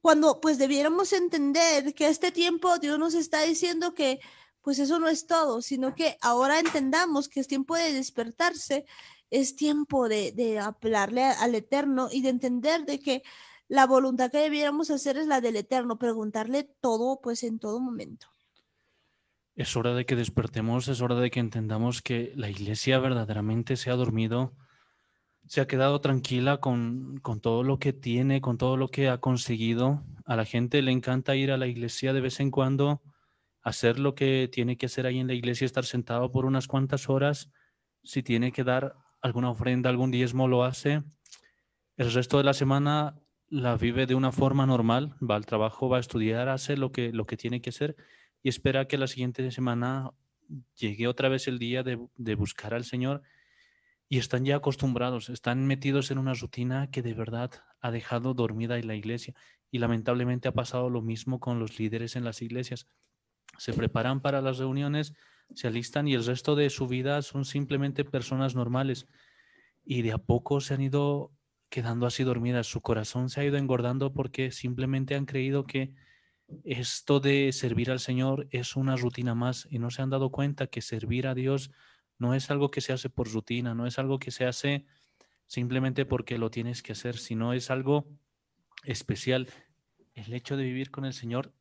cuando pues debiéramos entender que este tiempo Dios nos está diciendo que pues eso no es todo, sino que ahora entendamos que es tiempo de despertarse, es tiempo de, de hablarle al Eterno y de entender de que la voluntad que debiéramos hacer es la del Eterno, preguntarle todo pues en todo momento. Es hora de que despertemos, es hora de que entendamos que la iglesia verdaderamente se ha dormido se ha quedado tranquila con, todo lo que tiene, con todo lo que ha conseguido. A la gente le encanta ir a la iglesia de vez en cuando, hacer lo que tiene que hacer ahí en la iglesia, estar sentado por unas cuantas horas. Si tiene que dar alguna ofrenda, algún diezmo, lo hace. El resto de la semana la vive de una forma normal, va al trabajo, va a estudiar, hace lo que, lo que tiene que hacer y espera que la siguiente semana llegue otra vez el día de, de buscar al Señor y están ya acostumbrados, están metidos en una rutina que de verdad ha dejado dormida en la iglesia. Y lamentablemente ha pasado lo mismo con los líderes en las iglesias. Se preparan para las reuniones, se alistan y el resto de su vida son simplemente personas normales. Y de a poco se han ido quedando así dormidas, su corazón se ha ido engordando porque simplemente han creído que esto de servir al Señor es una rutina más y no se han dado cuenta que servir a Dios no es algo que se hace por rutina, no es algo que se hace simplemente porque lo tienes que hacer, sino es algo especial. El hecho de vivir con el Señor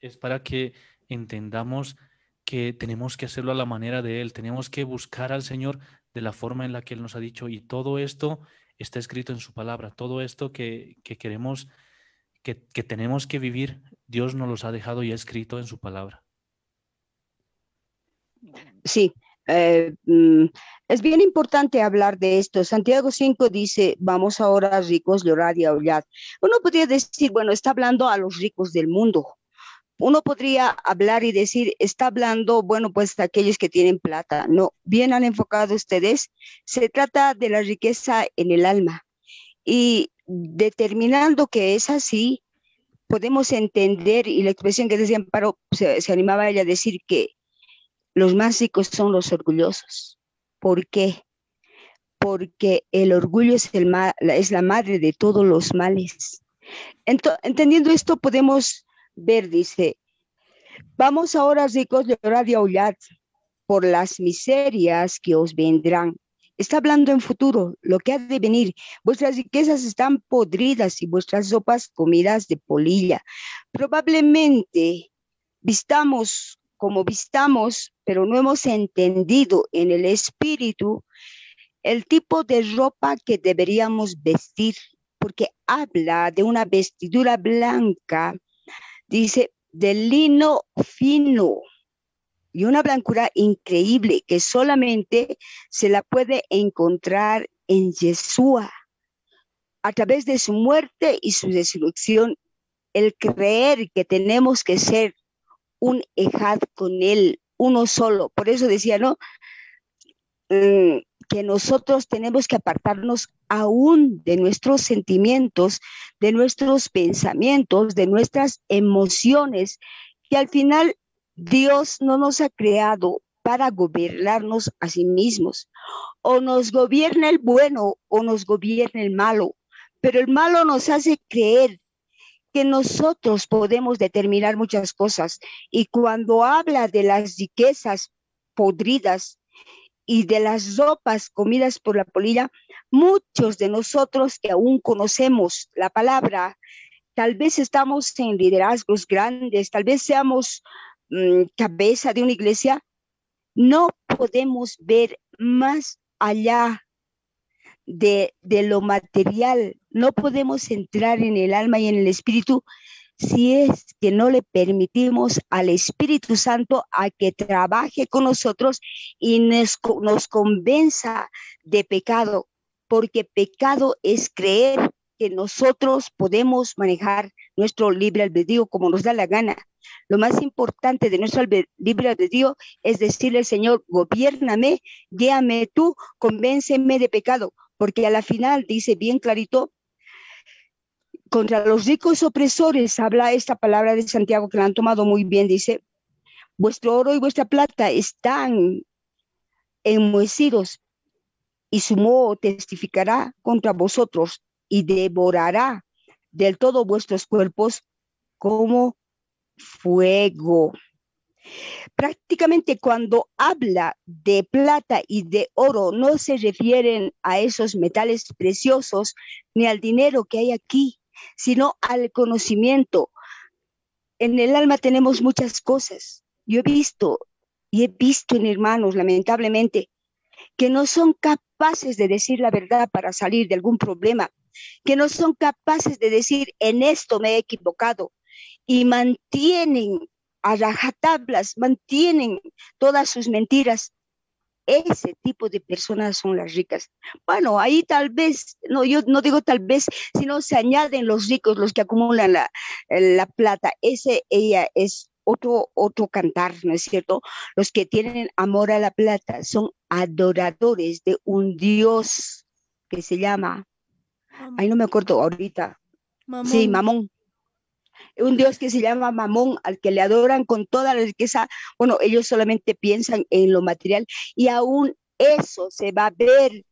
es para que entendamos que tenemos que hacerlo a la manera de Él, tenemos que buscar al Señor de la forma en la que Él nos ha dicho y todo esto está escrito en su palabra, todo esto que, queremos, que, tenemos que vivir, Dios nos los ha dejado y ha escrito en su palabra. Sí, eh, mm, es bien importante hablar de esto. Santiago 5 dice, vamos ahora ricos llorar y aullad. Uno podría decir, bueno, está hablando a los ricos del mundo. Uno podría hablar y decir, está hablando, bueno, pues a aquellos que tienen plata. No, bien han enfocado ustedes. Se trata de la riqueza en el alma. Y determinando que es así, podemos entender, y la expresión que decía Amparo, se, se animaba ella a decir que los más ricos son los orgullosos. ¿Por qué? Porque el orgullo es, el es la madre de todos los males. entendiendo esto, podemos ver, dice, vamos ahora ricos, hora y aullar por las miserias que os vendrán. Está hablando en futuro, lo que ha de venir. Vuestras riquezas están podridas y vuestras sopas comidas de polilla. Probablemente vistamos como vistamos, pero no hemos entendido en el espíritu el tipo de ropa que deberíamos vestir, porque habla de una vestidura blanca, dice, de lino fino y una blancura increíble que solamente se la puede encontrar en Yeshua. A través de su muerte y su resurrección, el creer que tenemos que ser un ejad con él, uno solo. Por eso decía, ¿no? Mm, que nosotros tenemos que apartarnos aún de nuestros sentimientos, de nuestros pensamientos, de nuestras emociones, que al final Dios no nos ha creado para gobernarnos a sí mismos. O nos gobierna el bueno o nos gobierna el malo, pero el malo nos hace creer nosotros podemos determinar muchas cosas. Y cuando habla de las riquezas podridas y de las ropas comidas por la polilla, muchos de nosotros que aún conocemos la palabra, tal vez estamos en liderazgos grandes, tal vez seamos mm, cabeza de una iglesia, no podemos ver más allá de, de lo material. No podemos entrar en el alma y en el espíritu si es que no le permitimos al Espíritu Santo a que trabaje con nosotros y nos, convenza de pecado, porque pecado es creer que nosotros podemos manejar nuestro libre albedrío como nos da la gana. Lo más importante de nuestro libre albedrío es decirle, Señor, gobiername, guíame tú, convénceme de pecado, porque a la final dice bien clarito, contra los ricos opresores habla esta palabra de Santiago que la han tomado muy bien, dice, vuestro oro y vuestra plata están enmohecidos y su moho testificará contra vosotros y devorará del todo vuestros cuerpos como fuego. Prácticamente cuando habla de plata y de oro, no se refieren a esos metales preciosos ni al dinero que hay aquí, sino al conocimiento. En el alma tenemos muchas cosas. Yo he visto y he visto en hermanos, lamentablemente, que no son capaces de decir la verdad para salir de algún problema, que no son capaces de decir en esto me he equivocado y mantienen a rajatablas, mantienen todas sus mentiras. Ese tipo de personas son las ricas. Bueno, ahí tal vez, no, yo no digo tal vez, sino se añaden los ricos, los que acumulan la, la plata. Ese ella es otro, otro cantar, ¿no es cierto? Los que tienen amor a la plata son adoradores de un Dios que se llama, ahí no me acuerdo ahorita. Sí, mamón un Dios que se llama Mamón, al que le adoran con toda la riqueza. Bueno, ellos solamente piensan en lo material y aún eso se va a ver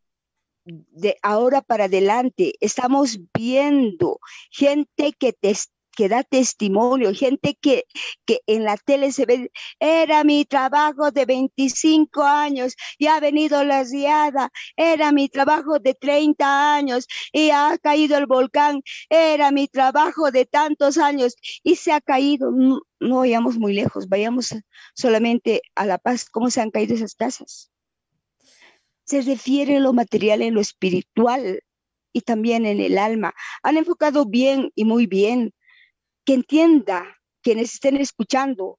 de ahora para adelante. Estamos viendo gente que te que da testimonio, gente que, que en la tele se ve, era mi trabajo de 25 años y ha venido la riada, era mi trabajo de 30 años y ha caído el volcán, era mi trabajo de tantos años y se ha caído. No, vayamos muy lejos, vayamos solamente a La Paz, cómo se han caído esas casas. Se refiere lo material en lo espiritual, y también en el alma. Han enfocado bien y muy bien que entienda quienes estén escuchando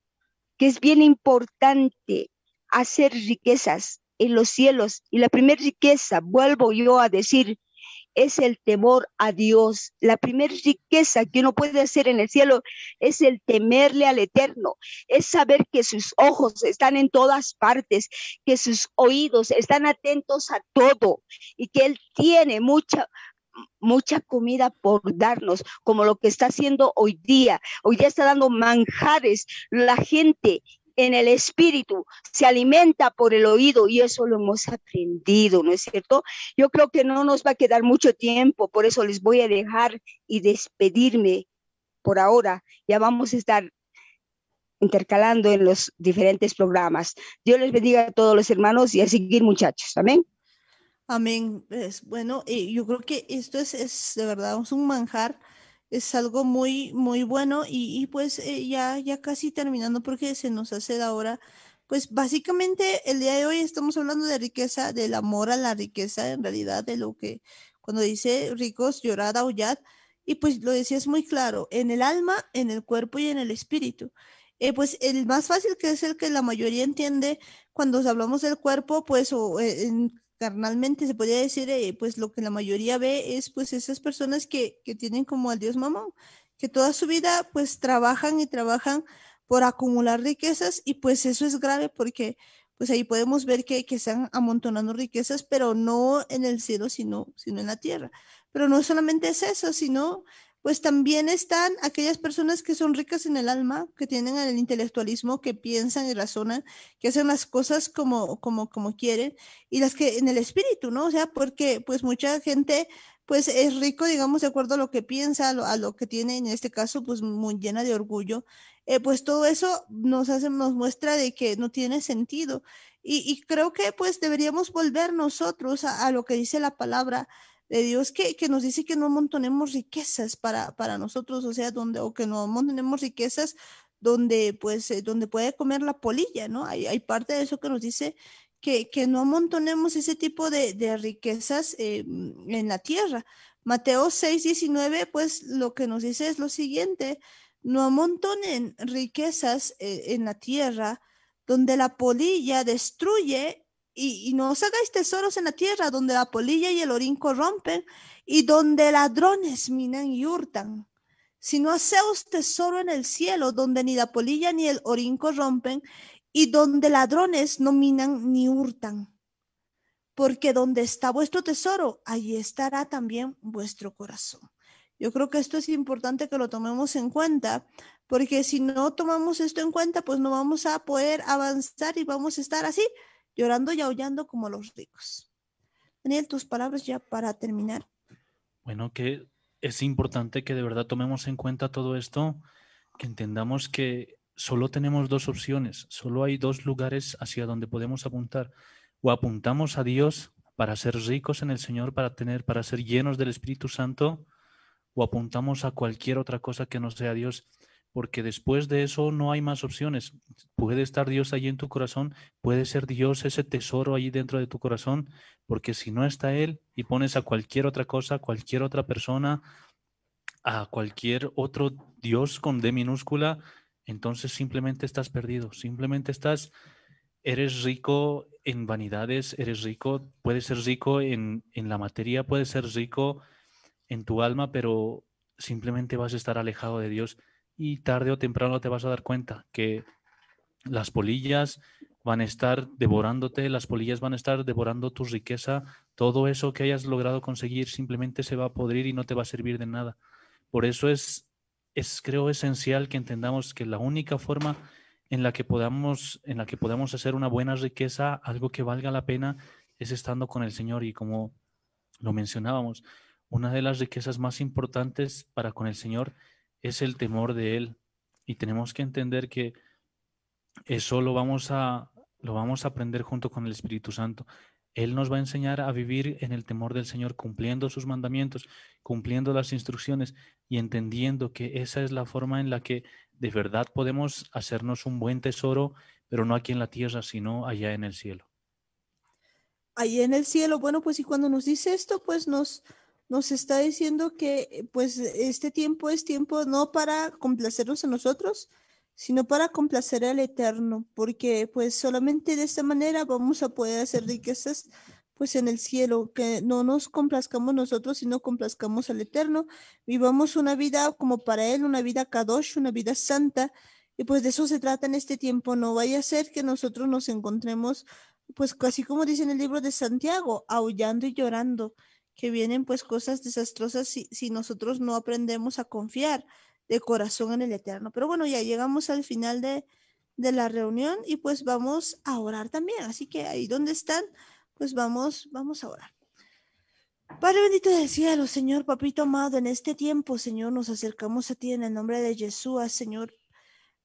que es bien importante hacer riquezas en los cielos. Y la primera riqueza, vuelvo yo a decir, es el temor a Dios. La primera riqueza que uno puede hacer en el cielo es el temerle al Eterno, es saber que sus ojos están en todas partes, que sus oídos están atentos a todo y que Él tiene mucha, mucha comida por darnos, como lo que está haciendo hoy día. Hoy día está dando manjares la gente en el espíritu, se alimenta por el oído y eso lo hemos aprendido, ¿no es cierto? Yo creo que no nos va a quedar mucho tiempo, por eso les voy a dejar y despedirme por ahora. Ya vamos a estar intercalando en los diferentes programas. Dios les bendiga a todos los hermanos y a seguir muchachos. Amén. Amén. bueno, yo creo que esto es, es de verdad es un manjar, es algo muy, muy bueno y, pues eh, ya, ya casi terminando porque se nos hace la hora. Pues básicamente el día de hoy estamos hablando de riqueza, del amor a la riqueza, en realidad, de lo que cuando dice ricos, llorad, aullad, y pues lo es muy claro, en el alma, en el cuerpo y en el espíritu. Eh, pues el más fácil que es el que la mayoría entiende cuando hablamos del cuerpo, pues o eh, en carnalmente se podría decir, eh, pues lo que la mayoría ve es pues esas personas que, que tienen como al dios mamón, que toda su vida pues trabajan y trabajan por acumular riquezas y pues eso es grave porque pues ahí podemos ver que, que están amontonando riquezas, pero no en el cielo, sino, sino en la tierra. Pero no solamente es eso, sino pues también están aquellas personas que son ricas en el alma, que tienen el intelectualismo, que piensan y razonan, que hacen las cosas como, como, como quieren, y las que en el espíritu, ¿no? O sea, porque pues mucha gente pues es rico, digamos, de acuerdo a lo que piensa, a lo, que tiene, en este caso, pues muy llena de orgullo, eh, pues todo eso nos hace, nos muestra de que no tiene sentido. Y, creo que pues deberíamos volver nosotros a lo que dice la palabra, de Dios que, que, nos dice que no amontonemos riquezas para, para nosotros, o sea, donde, o que no amontonemos riquezas donde, pues, eh, donde puede comer la polilla, ¿no? Hay, hay, parte de eso que nos dice que, que no amontonemos ese tipo de, riquezas eh, mm, en la tierra. Mateo 6, 19, pues lo que nos dice es lo siguiente, no amontonen riquezas eh, en la tierra donde la polilla destruye y, no os hagáis tesoros en la tierra donde la polilla y el orinco rompen y donde ladrones minan y hurtan, sino haceos tesoro en el cielo donde ni la polilla ni el orinco rompen y donde ladrones no minan ni hurtan. Porque donde está vuestro tesoro, allí estará también vuestro corazón. Yo creo que esto es importante que lo tomemos en cuenta, porque si no tomamos esto en cuenta, pues no vamos a poder avanzar y vamos a estar así, llorando y aullando como los ricos. Daniel, tus palabras ya para terminar. Bueno, que es importante que de verdad tomemos en cuenta todo esto, que entendamos que solo tenemos dos opciones, solo hay dos lugares hacia donde podemos apuntar. O apuntamos a Dios para ser ricos en el Señor, para tener, para ser llenos del Espíritu Santo, o apuntamos a cualquier otra cosa que no sea Dios porque después de eso no hay más opciones. Puede estar Dios allí en tu corazón, puede ser Dios ese tesoro allí dentro de tu corazón, porque si no está Él y pones a cualquier otra cosa, cualquier otra persona, a cualquier otro Dios con D minúscula, entonces simplemente estás perdido, simplemente estás, eres rico en vanidades, eres rico, puedes ser rico en, en la materia, puedes ser rico en tu alma, pero simplemente vas a estar alejado de Dios y tarde o temprano te vas a dar cuenta que las polillas van a estar devorándote, las polillas van a estar devorando tu riqueza, todo eso que hayas logrado conseguir simplemente se va a podrir y no te va a servir de nada. Por eso es, es creo, esencial que entendamos que la única forma en la que podamos, en la que podamos hacer una buena riqueza, algo que valga la pena, es estando con el Señor. Y como lo mencionábamos, una de las riquezas más importantes para con el Señor es el temor de Él. Y tenemos que entender que eso lo vamos a, lo vamos a aprender junto con el Espíritu Santo. Él nos va a enseñar a vivir en el temor del Señor, cumpliendo sus mandamientos, cumpliendo las instrucciones y entendiendo que esa es la forma en la que de verdad podemos hacernos un buen tesoro, pero no aquí en la tierra, sino allá en el cielo. Allá en el cielo, bueno, pues y cuando nos dice esto, pues nos, nos está diciendo que eh, pues este tiempo es tiempo no para complacernos a nosotros, sino para complacer al Eterno, porque pues solamente de esta manera vamos a poder hacer riquezas pues en el cielo, que no nos complazcamos nosotros, sino complazcamos al Eterno, vivamos una vida como para Él, una vida kadosh, una vida santa, y pues de eso se trata en este tiempo, no vaya a ser que nosotros nos encontremos pues así como dice en el libro de Santiago, aullando y llorando, que vienen pues cosas desastrosas si, si nosotros no aprendemos a confiar de corazón en el Eterno. Pero bueno, ya llegamos al final de, la reunión y pues vamos a orar también. Así que ahí donde están, pues vamos, vamos a orar. Padre bendito del cielo, Señor, papito amado, en este tiempo, Señor, nos acercamos a ti en el nombre de Jesús, Señor,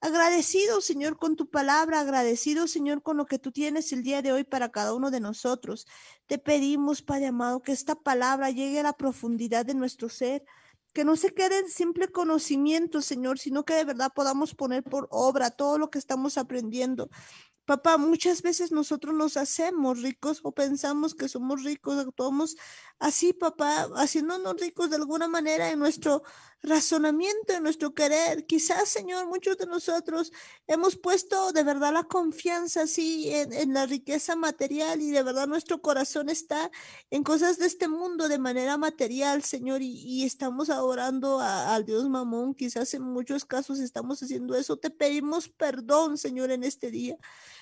Agradecido, Señor, con tu palabra, agradecido, Señor, con lo que tú tienes el día de hoy para cada uno de nosotros. Te pedimos, Padre amado, que esta palabra llegue a la profundidad de nuestro ser, que no se quede en simple conocimiento, Señor, sino que de verdad podamos poner por obra todo lo que estamos aprendiendo. Papá, muchas veces nosotros nos hacemos ricos o pensamos que somos ricos, actuamos así, papá, haciéndonos ricos de alguna manera en nuestro razonamiento en nuestro querer. Quizás, Señor, muchos de nosotros hemos puesto de verdad la confianza así en, la riqueza material y de verdad nuestro corazón está en cosas de este mundo de manera material, Señor, y, estamos adorando al Dios mamón. Quizás en muchos casos estamos haciendo eso. Te pedimos perdón, Señor, en este día.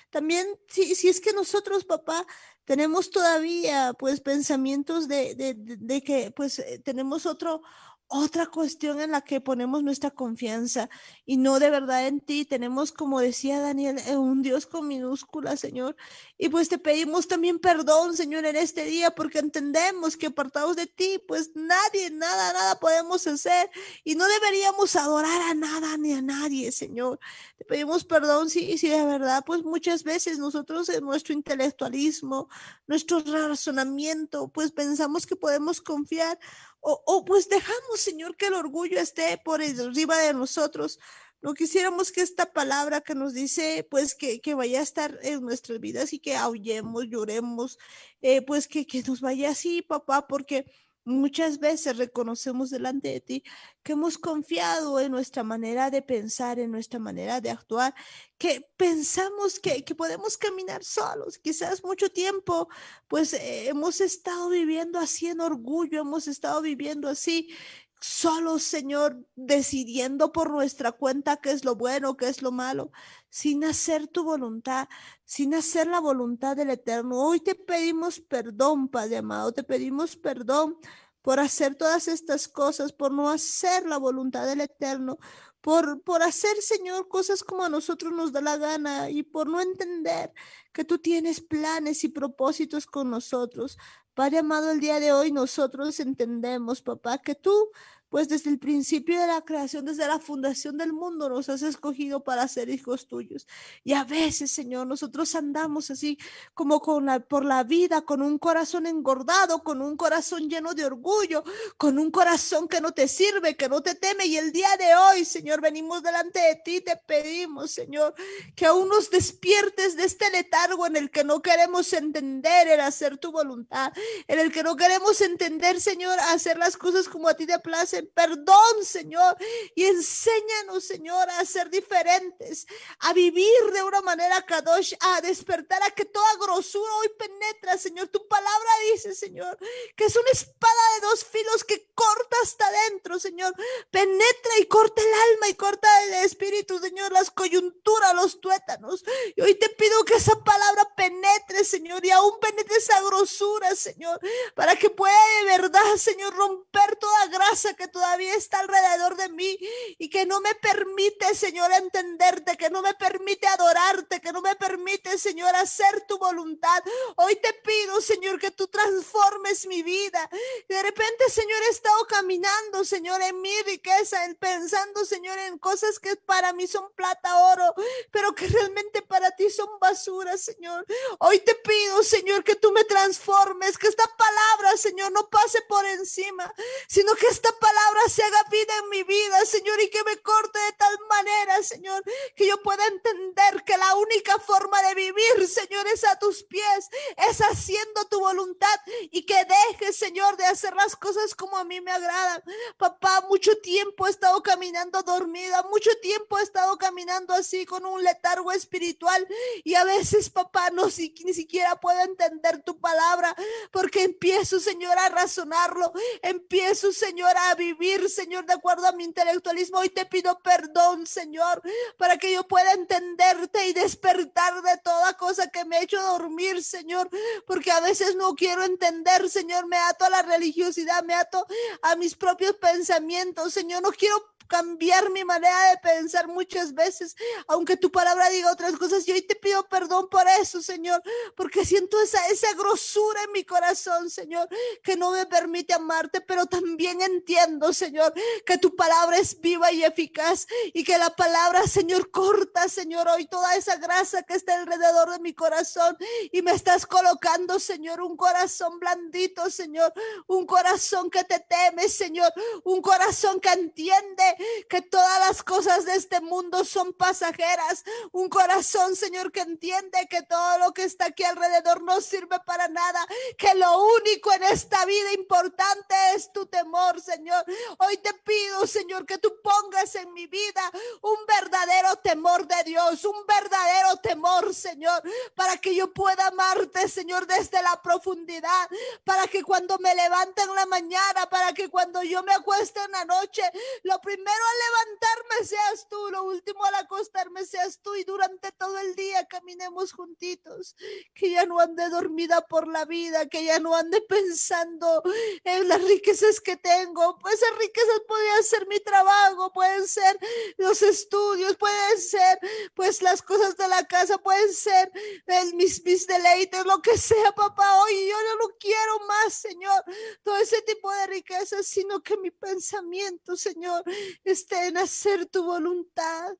También, si, si es que nosotros, papá, tenemos todavía pues pensamientos de, de que pues eh, tenemos otro otra cuestión en la que ponemos nuestra confianza y no de verdad en ti. Tenemos, como decía Daniel, eh, un Dios con minúscula, Señor. Y pues te pedimos también perdón, Señor, en este día, porque entendemos que apartados de ti, pues nadie, nada, nada podemos hacer y no deberíamos adorar a nada ni a nadie, Señor. Te pedimos perdón sí, sí, de verdad, pues muchas veces nosotros en nuestro intelectualismo, nuestro razonamiento, pues pensamos que podemos confiar o, pues dejamos, Señor, que el orgullo esté por arriba de nosotros. No quisiéramos que esta palabra que nos dice, pues que, vaya a estar en nuestras vidas y que aullemos, lloremos, eh, pues que, que nos vaya así, papá, porque Muchas veces reconocemos delante de ti que hemos confiado en nuestra manera de pensar, en nuestra manera de actuar, que pensamos que, podemos caminar solos. Quizás mucho tiempo, pues eh, hemos estado viviendo así en orgullo, hemos estado viviendo así solo, Señor, decidiendo por nuestra cuenta qué es lo bueno, qué es lo malo, sin hacer tu voluntad, sin hacer la voluntad del Eterno. Hoy te pedimos perdón, Padre amado, te pedimos perdón por hacer todas estas cosas, por no hacer la voluntad del Eterno, por, por hacer, Señor, cosas como a nosotros nos da la gana y por no entender que tú tienes planes y propósitos con nosotros. Padre amado, el día de hoy nosotros entendemos, papá, que tú pues desde el principio de la creación, desde la fundación del mundo, nos has escogido para ser hijos tuyos. Y a veces, Señor, nosotros andamos así como por la vida, con un corazón engordado, con un corazón lleno de orgullo, con un corazón que no te sirve, que no te teme. Y el día de hoy, Señor, venimos delante de ti, te pedimos, Señor, que aún nos despiertes de este letargo en el que no queremos entender el hacer tu voluntad, en el que no queremos entender, Señor, hacer las cosas como a ti te place perdón, Señor, y enséñanos, Señor, a ser diferentes, a vivir de una manera Kadosh, a despertar a que toda grosura hoy penetra, Señor. Tu palabra dice, Señor, que es una espada de dos filos que corta hasta adentro, Señor. Penetra y corta el alma y corta el espíritu, Señor, las coyunturas, los tuétanos. Y hoy te pido que esa palabra penetre, Señor, y aún penetre esa grosura, Señor, para que pueda de verdad, Señor, romper toda grasa que todavía está alrededor de mí y que no me permite, Señor, entenderte, que no me permite adorarte, que no me permite, Señor, hacer tu voluntad. Hoy te pido, Señor, que tú transformes mi vida. De repente, Señor, he estado caminando, Señor, en mi riqueza, pensando, Señor, en cosas que para mí son plata, oro, pero que realmente para ti son basura, Señor. Hoy te pido, Señor, que tú me transformes, que esta palabra, Señor, no pase por encima, sino que esta palabra palabra se haga vida en mi vida, Señor, y que me corte de tal manera, Señor, que yo pueda entender que la única forma de vivir, Señor, es a tus pies, es haciendo tu voluntad y que deje, Señor, de hacer las cosas como a mí me agradan. Papá, mucho tiempo he estado caminando dormida, mucho tiempo he estado caminando así con un letargo espiritual y a veces, papá, no si, ni siquiera puedo entender tu palabra porque empiezo, Señor, a razonarlo, empiezo, Señor, a vivir Señor, de acuerdo a mi intelectualismo. Hoy te pido perdón, Señor, para que yo pueda entenderte y despertar de toda cosa que me ha hecho dormir, Señor, porque a veces no quiero entender, Señor, me ato a la religiosidad, me ato a mis propios pensamientos, Señor, no quiero cambiar mi manera de pensar muchas veces, aunque tu palabra diga otras cosas. Y hoy te pido perdón por eso, Señor, porque siento esa, esa grosura en mi corazón, Señor, que no me permite amarte, pero también entiendo, Señor, que tu palabra es viva y eficaz y que la palabra, Señor, corta, Señor, hoy toda esa grasa que está alrededor de mi corazón y me estás colocando, Señor, un corazón blandito, Señor, un corazón que te teme, Señor, un corazón que entiende que todas las cosas de este mundo son pasajeras. Un corazón, Señor, que entiende que todo lo que está aquí alrededor no sirve para nada, que lo único en esta vida importante es tu temor, Señor. Hoy te pido, Señor, que tú pongas en mi vida un verdadero temor de Dios, un verdadero temor, Señor, para que yo pueda amarte, Señor, desde la profundidad, para que cuando me levante en la mañana, para que cuando yo me acueste en la noche, lo primero pero al levantarme seas tú, lo último al acostarme seas tú y durante todo el día caminemos juntitos, que ya no ande dormida por la vida, que ya no ande pensando en las riquezas que tengo, pues esas riquezas podrían ser mi trabajo, pueden ser los estudios, pueden ser pues las cosas de la casa, pueden ser el, mis, mis deleites, lo que sea, papá, hoy yo no lo quiero más, Señor, todo ese tipo de riquezas, sino que mi pensamiento, Señor, esté en hacer tu voluntad.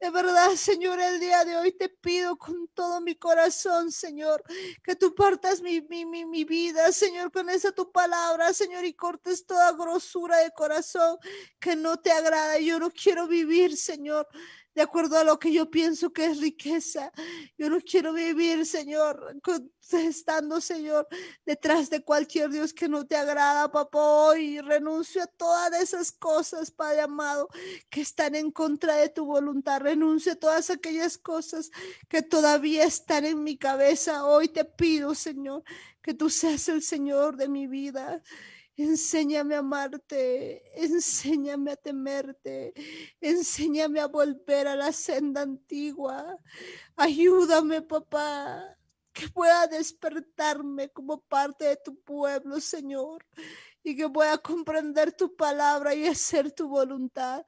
De verdad, Señor, el día de hoy te pido con todo mi corazón, Señor, que tú partas mi, mi, mi vida, Señor, con esa tu palabra, Señor, y cortes toda grosura de corazón que no te agrada. Yo no quiero vivir, Señor de acuerdo a lo que yo pienso que es riqueza. Yo no quiero vivir, Señor, estando, Señor, detrás de cualquier Dios que no te agrada, papá. Hoy renuncio a todas esas cosas, Padre amado, que están en contra de tu voluntad. Renuncio a todas aquellas cosas que todavía están en mi cabeza. Hoy te pido, Señor, que tú seas el Señor de mi vida Enséñame a amarte, enséñame a temerte, enséñame a volver a la senda antigua. Ayúdame, papá, que pueda despertarme como parte de tu pueblo, Señor, y que pueda comprender tu palabra y hacer tu voluntad.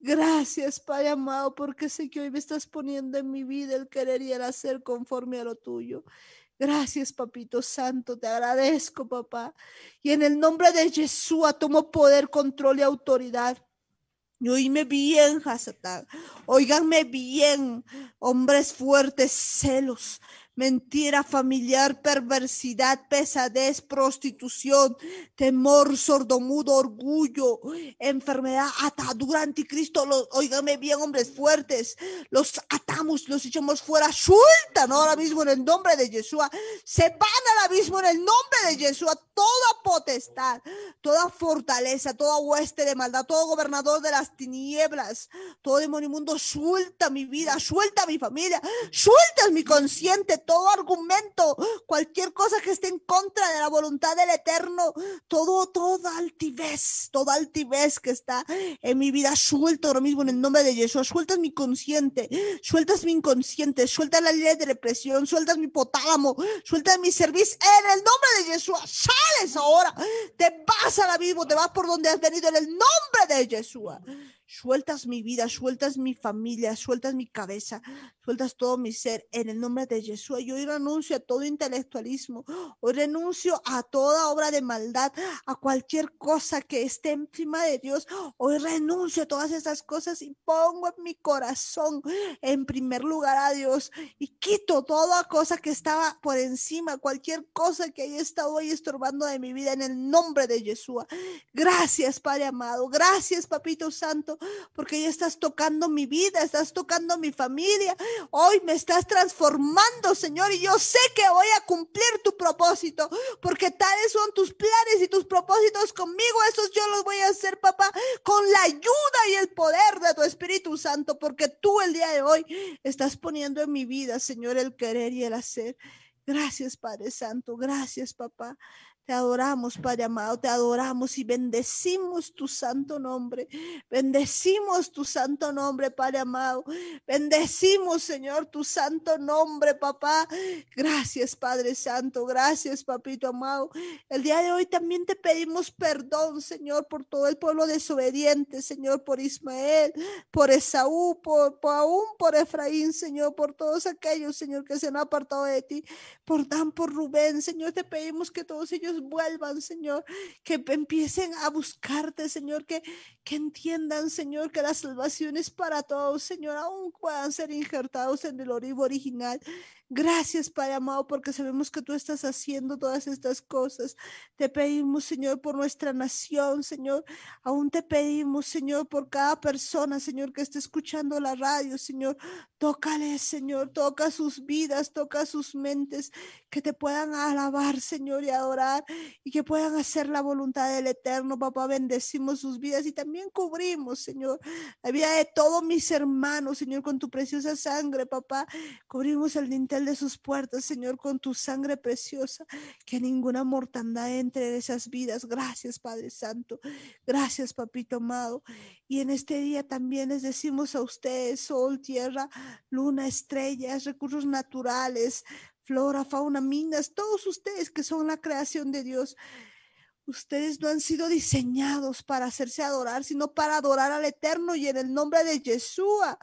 Gracias, Padre amado, porque sé que hoy me estás poniendo en mi vida el querer y el hacer conforme a lo tuyo. Gracias, papito santo, te agradezco, papá. Y en el nombre de Jesús, tomo poder, control y autoridad. Y oíme bien, Hasatán. Óiganme bien, hombres fuertes, celos mentira familiar, perversidad, pesadez, prostitución, temor, sordomudo, orgullo, enfermedad, atadura, anticristo. Oiganme bien, hombres fuertes, los atamos, los echamos fuera, sueltan ahora mismo en el nombre de Yeshua. Se van ahora mismo en el nombre de Yeshua toda potestad, toda fortaleza, toda hueste de maldad, todo gobernador de las tinieblas, todo demonio mundo, suelta mi vida, suelta mi familia, suelta mi consciente todo argumento, cualquier cosa que esté en contra de la voluntad del Eterno, todo, toda altivez, toda altivez que está en mi vida, suelto ahora mismo en el nombre de Yeshua, sueltas mi consciente, sueltas mi inconsciente, sueltas la ley de represión, sueltas mi potamo sueltas mi servicio, en el nombre de Yeshua, sales ahora, te vas la vivo, te vas por donde has venido, en el nombre de Yeshua. Sueltas mi vida, sueltas mi familia, sueltas mi cabeza, sueltas todo mi ser en el nombre de Jesús. Yo hoy renuncio a todo intelectualismo, hoy renuncio a toda obra de maldad, a cualquier cosa que esté encima de Dios. Hoy renuncio a todas esas cosas y pongo en mi corazón en primer lugar a Dios y quito toda cosa que estaba por encima, cualquier cosa que haya estado hoy estorbando de mi vida en el nombre de Jesús. Gracias, Padre amado. Gracias, Papito Santo, porque ya estás tocando mi vida, estás tocando mi familia. Hoy me estás transformando, Señor, y yo sé que voy a cumplir tu propósito, porque tales son tus planes y tus propósitos conmigo. Esos yo los voy a hacer, papá, con la ayuda y el poder de tu Espíritu Santo, porque tú el día de hoy estás poniendo en mi vida, Señor, el querer y el hacer. Gracias, Padre Santo. Gracias, papá. Te adoramos, Padre amado, te adoramos y bendecimos tu santo nombre. Bendecimos tu santo nombre, Padre amado. Bendecimos, Señor, tu santo nombre, papá. Gracias, Padre Santo. Gracias, papito amado. El día de hoy también te pedimos perdón, Señor, por todo el pueblo desobediente, Señor, por Ismael, por Esaú, por, aún por Efraín, Señor, por todos aquellos, Señor, que se han apartado de ti, por Dan, por Rubén, Señor, te pedimos que todos ellos vuelvan, Señor, que empiecen a buscarte, Señor, que, que entiendan, Señor, que la salvación es para todos, Señor, aún puedan ser injertados en el olivo original, Gracias, Padre amado, porque sabemos que tú estás haciendo todas estas cosas. Te pedimos, Señor, por nuestra nación, Señor. Aún te pedimos, Señor, por cada persona, Señor, que esté escuchando la radio, Señor. Tócale, Señor, toca sus vidas, toca sus mentes, que te puedan alabar, Señor, y adorar, y que puedan hacer la voluntad del Eterno, papá. Bendecimos sus vidas y también cubrimos, Señor, la vida de todos mis hermanos, Señor, con tu preciosa sangre, papá. Cubrimos el dintel de sus puertas, Señor, con tu sangre preciosa, que ninguna mortandad entre esas vidas. Gracias, Padre Santo. Gracias, Papito amado. Y en este día también les decimos a ustedes, sol, tierra, luna, estrellas, recursos naturales, flora, fauna, minas, todos ustedes que son la creación de Dios. Ustedes no han sido diseñados para hacerse adorar, sino para adorar al Eterno. Y en el nombre de Yeshua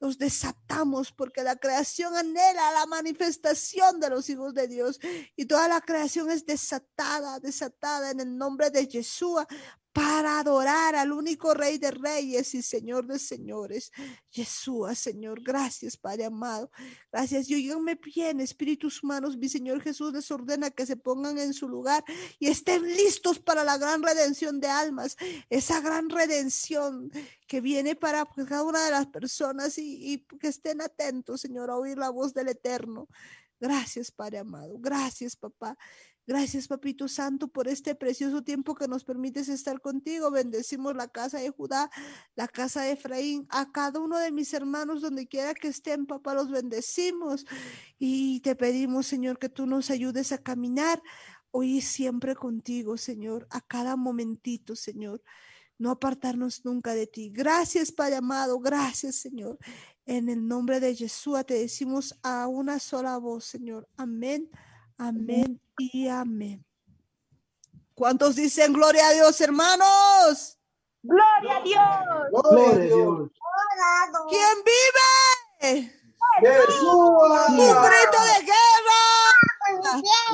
los desatamos porque la creación anhela la manifestación de los hijos de Dios. Y toda la creación es desatada, desatada en el nombre de Yeshua para adorar al único Rey de Reyes y Señor de Señores. Jesús, Señor, gracias, Padre amado. Gracias. Y oiganme bien, espíritus humanos, mi Señor Jesús les ordena que se pongan en su lugar y estén listos para la gran redención de almas, esa gran redención que viene para pues, cada una de las personas y, y que estén atentos, Señor, a oír la voz del Eterno. Gracias, Padre amado. Gracias, papá. Gracias, Papito Santo, por este precioso tiempo que nos permites estar contigo. Bendecimos la casa de Judá, la casa de Efraín, a cada uno de mis hermanos, donde quiera que estén, papá, los bendecimos. Y te pedimos, Señor, que tú nos ayudes a caminar hoy y siempre contigo, Señor, a cada momentito, Señor. No apartarnos nunca de ti. Gracias, Padre amado. Gracias, Señor. En el nombre de Yeshua te decimos a una sola voz, Señor. Amén. Amén y amén. ¿Cuántos dicen gloria a Dios, hermanos? Gloria a Dios. Gloria a Dios. ¿Quién vive? Jesús. Un grito de guerra.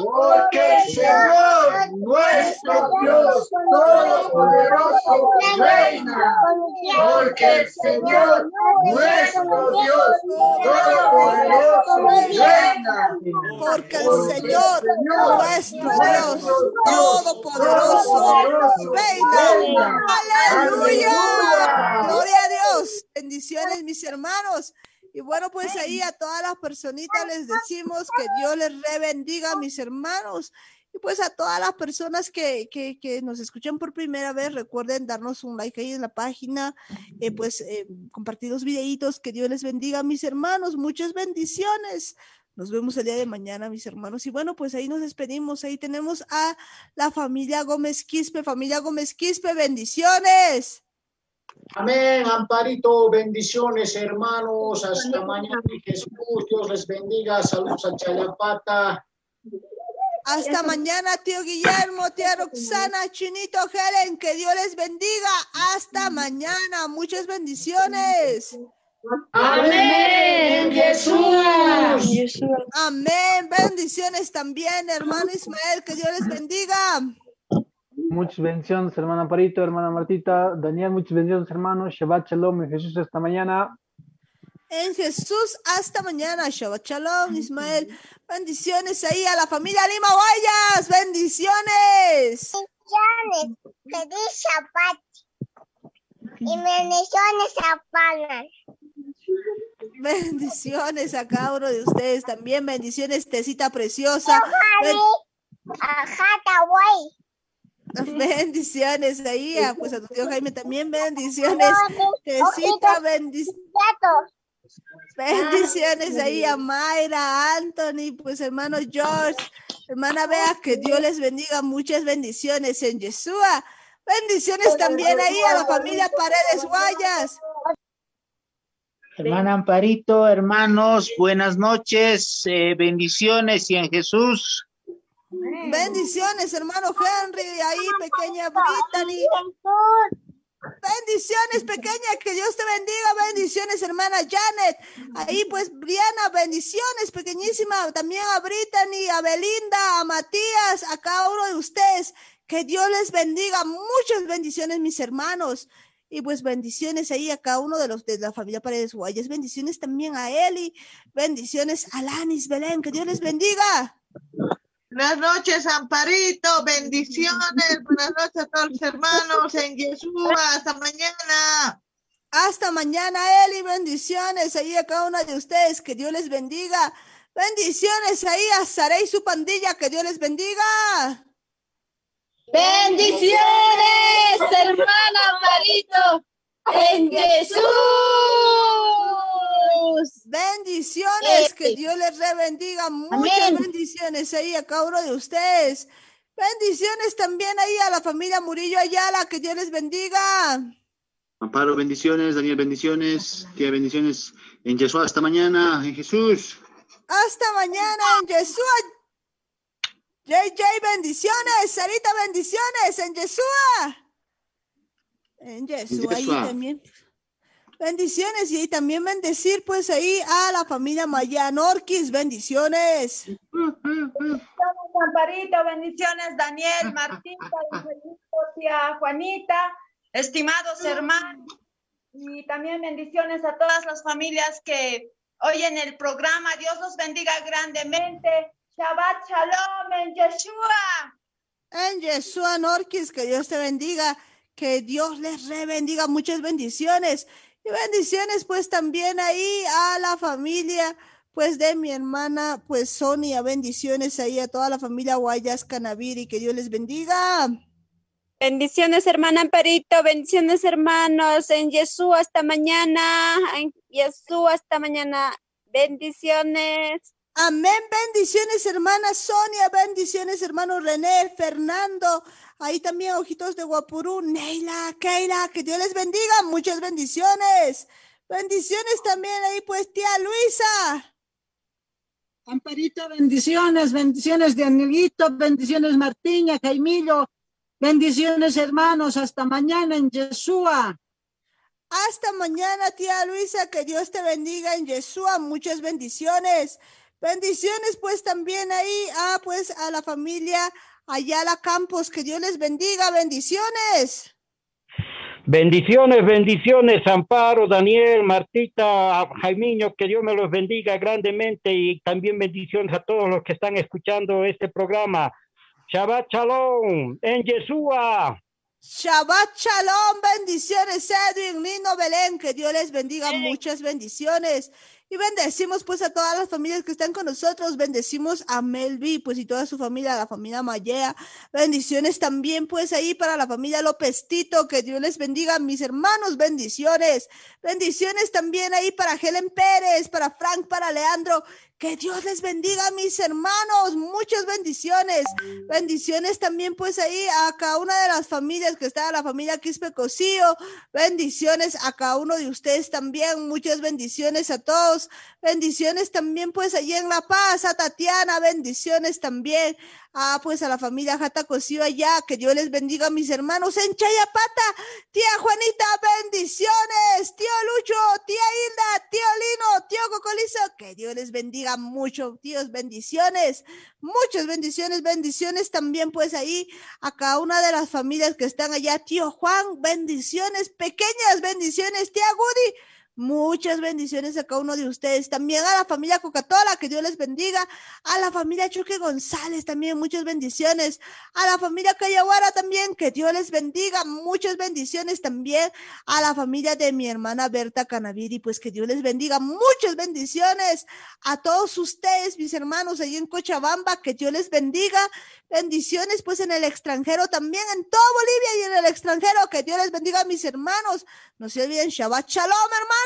Porque el Señor nuestro Dios Todopoderoso reina. Porque el Señor nuestro Dios Todopoderoso reina. Porque el Señor nuestro Dios Todopoderoso reina. Aleluya. Gloria a Dios. Bendiciones mis hermanos. Y bueno, pues ahí a todas las personitas les decimos que Dios les rebendiga, mis hermanos. Y pues a todas las personas que, que, que, nos escuchan por primera vez, recuerden darnos un like ahí en la página, eh, pues eh, compartir los videitos, que Dios les bendiga, mis hermanos, muchas bendiciones. Nos vemos el día de mañana, mis hermanos. Y bueno, pues ahí nos despedimos. Ahí tenemos a la familia Gómez Quispe, familia Gómez Quispe, bendiciones. Amén, Amparito, bendiciones hermanos, hasta mañana Jesús, Dios les bendiga, saludos a Chayapata. Hasta mañana, tío Guillermo, tía Roxana, Chinito, Helen, que Dios les bendiga. Hasta mañana, muchas bendiciones. Amén, Jesús. Amén, bendiciones también, hermano Ismael, que Dios les bendiga. Muchas bendiciones, hermana Parito, hermana Martita. Daniel, muchas bendiciones, hermano. Shabbat Shalom en Jesús hasta mañana. En Jesús hasta mañana. Shabbat Shalom, Ismael. Bendiciones ahí a la familia Lima Guayas. Bendiciones. Bendiciones. Feliz Y bendiciones a Pana. Bendiciones a cada uno de ustedes también. Bendiciones, tesita preciosa. Ben... Bendiciones ahí, a, pues a tu tío Jaime también bendiciones. bendiciones. Ah, ahí a Mayra, Anthony, pues hermano George, hermana Bea, que Dios les bendiga, muchas bendiciones en Yeshua. Bendiciones también ahí a la familia Paredes Guayas. Hermana Amparito, hermanos, buenas noches, eh, bendiciones y en Jesús. Bendiciones, hermano Henry, ahí pequeña Brittany. Bendiciones, pequeña, que Dios te bendiga. Bendiciones, hermana Janet. Ahí, pues, Briana, bendiciones, pequeñísima. También a Brittany, a Belinda, a Matías, a cada uno de ustedes. Que Dios les bendiga. Muchas bendiciones, mis hermanos. Y pues bendiciones ahí a cada uno de los de la familia Paredes Guayas. Bendiciones también a Eli. Bendiciones a Lanis Belén. Que Dios les bendiga. Buenas noches, Amparito. Bendiciones. Buenas noches a todos los hermanos en Jesús Hasta mañana. Hasta mañana, Eli. Bendiciones ahí a cada uno de ustedes. Que Dios les bendiga. Bendiciones ahí a y su pandilla. Que Dios les bendiga. Bendiciones, hermana Amparito. En Jesús. Bendiciones, que Dios les re bendiga. Muchas bendiciones ahí a cada uno de ustedes. Bendiciones también ahí a la familia Murillo Ayala, que Dios les bendiga. Amparo, bendiciones. Daniel, bendiciones. Tía, bendiciones. En Yeshua, hasta mañana, en Jesús. Hasta mañana, en Yeshua JJ, bendiciones. Sarita, bendiciones. En Yeshua En Yeshua ahí también. Bendiciones y también bendecir pues ahí a la familia Mayan Orquis, bendiciones. Amparito, bendiciones Daniel, Martita, Juanita, estimados hermanos y también bendiciones a todas las familias que oyen el programa. Dios los bendiga grandemente. Shabbat Shalom en Yeshua. En Yeshua Norquis, que Dios te bendiga, que Dios les rebendiga. Muchas bendiciones. Y bendiciones pues también ahí a la familia pues de mi hermana pues Sonia, bendiciones ahí a toda la familia Guayas Canaviri, que Dios les bendiga. Bendiciones hermana Amparito, bendiciones hermanos, en Jesús hasta mañana, en Jesús hasta mañana, bendiciones. Amén, bendiciones hermana Sonia, bendiciones hermano René, Fernando, Ahí también, ojitos de Guapurú, Neila, Keila, que Dios les bendiga, muchas bendiciones. Bendiciones también ahí, pues, tía Luisa. Amparito, bendiciones, bendiciones de Anilito, bendiciones Martiña, Jaimillo, bendiciones hermanos, hasta mañana en Yeshua. Hasta mañana, tía Luisa, que Dios te bendiga en Yeshua, muchas bendiciones. Bendiciones pues también ahí, ah, pues a la familia Ayala Campos, que Dios les bendiga, bendiciones. Bendiciones, bendiciones, Amparo, Daniel, Martita, Jaimiño, que Dios me los bendiga grandemente y también bendiciones a todos los que están escuchando este programa. Shabbat Shalom, en Yeshua. Shabbat Shalom, bendiciones, Edwin, Nino Belén, que Dios les bendiga, muchas bendiciones. Y bendecimos pues a todas las familias que están con nosotros, bendecimos a Melvi pues y toda su familia, la familia Mallea, bendiciones también pues ahí para la familia López que Dios les bendiga, mis hermanos, bendiciones, bendiciones también ahí para Helen Pérez, para Frank, para Leandro que Dios les bendiga, mis hermanos. Muchas bendiciones. Bendiciones también, pues ahí a cada una de las familias que está, la familia Quispe Cocío. Bendiciones a cada uno de ustedes también. Muchas bendiciones a todos. Bendiciones también, pues allí en La Paz, a Tatiana. Bendiciones también Ah, pues a la familia Jata Cosío allá, que Dios les bendiga a mis hermanos en Chayapata. Tía Juanita, bendiciones. Tío Lucho, tía Hilda, tío Lino, tío Cocolizo, que Dios les bendiga mucho, tíos, bendiciones. Muchas bendiciones, bendiciones también pues ahí a cada una de las familias que están allá. Tío Juan, bendiciones, pequeñas bendiciones. Tía Gudi, Muchas bendiciones a cada uno de ustedes. También a la familia coca que Dios les bendiga. A la familia Chuque González, también muchas bendiciones. A la familia Cayaguara también, que Dios les bendiga. Muchas bendiciones también a la familia de mi hermana Berta Canaviri, pues que Dios les bendiga. Muchas bendiciones a todos ustedes, mis hermanos, allí en Cochabamba, que Dios les bendiga. Bendiciones, pues en el extranjero también, en toda Bolivia y en el extranjero, que Dios les bendiga a mis hermanos. No se olviden, Shabbat Shalom, hermano.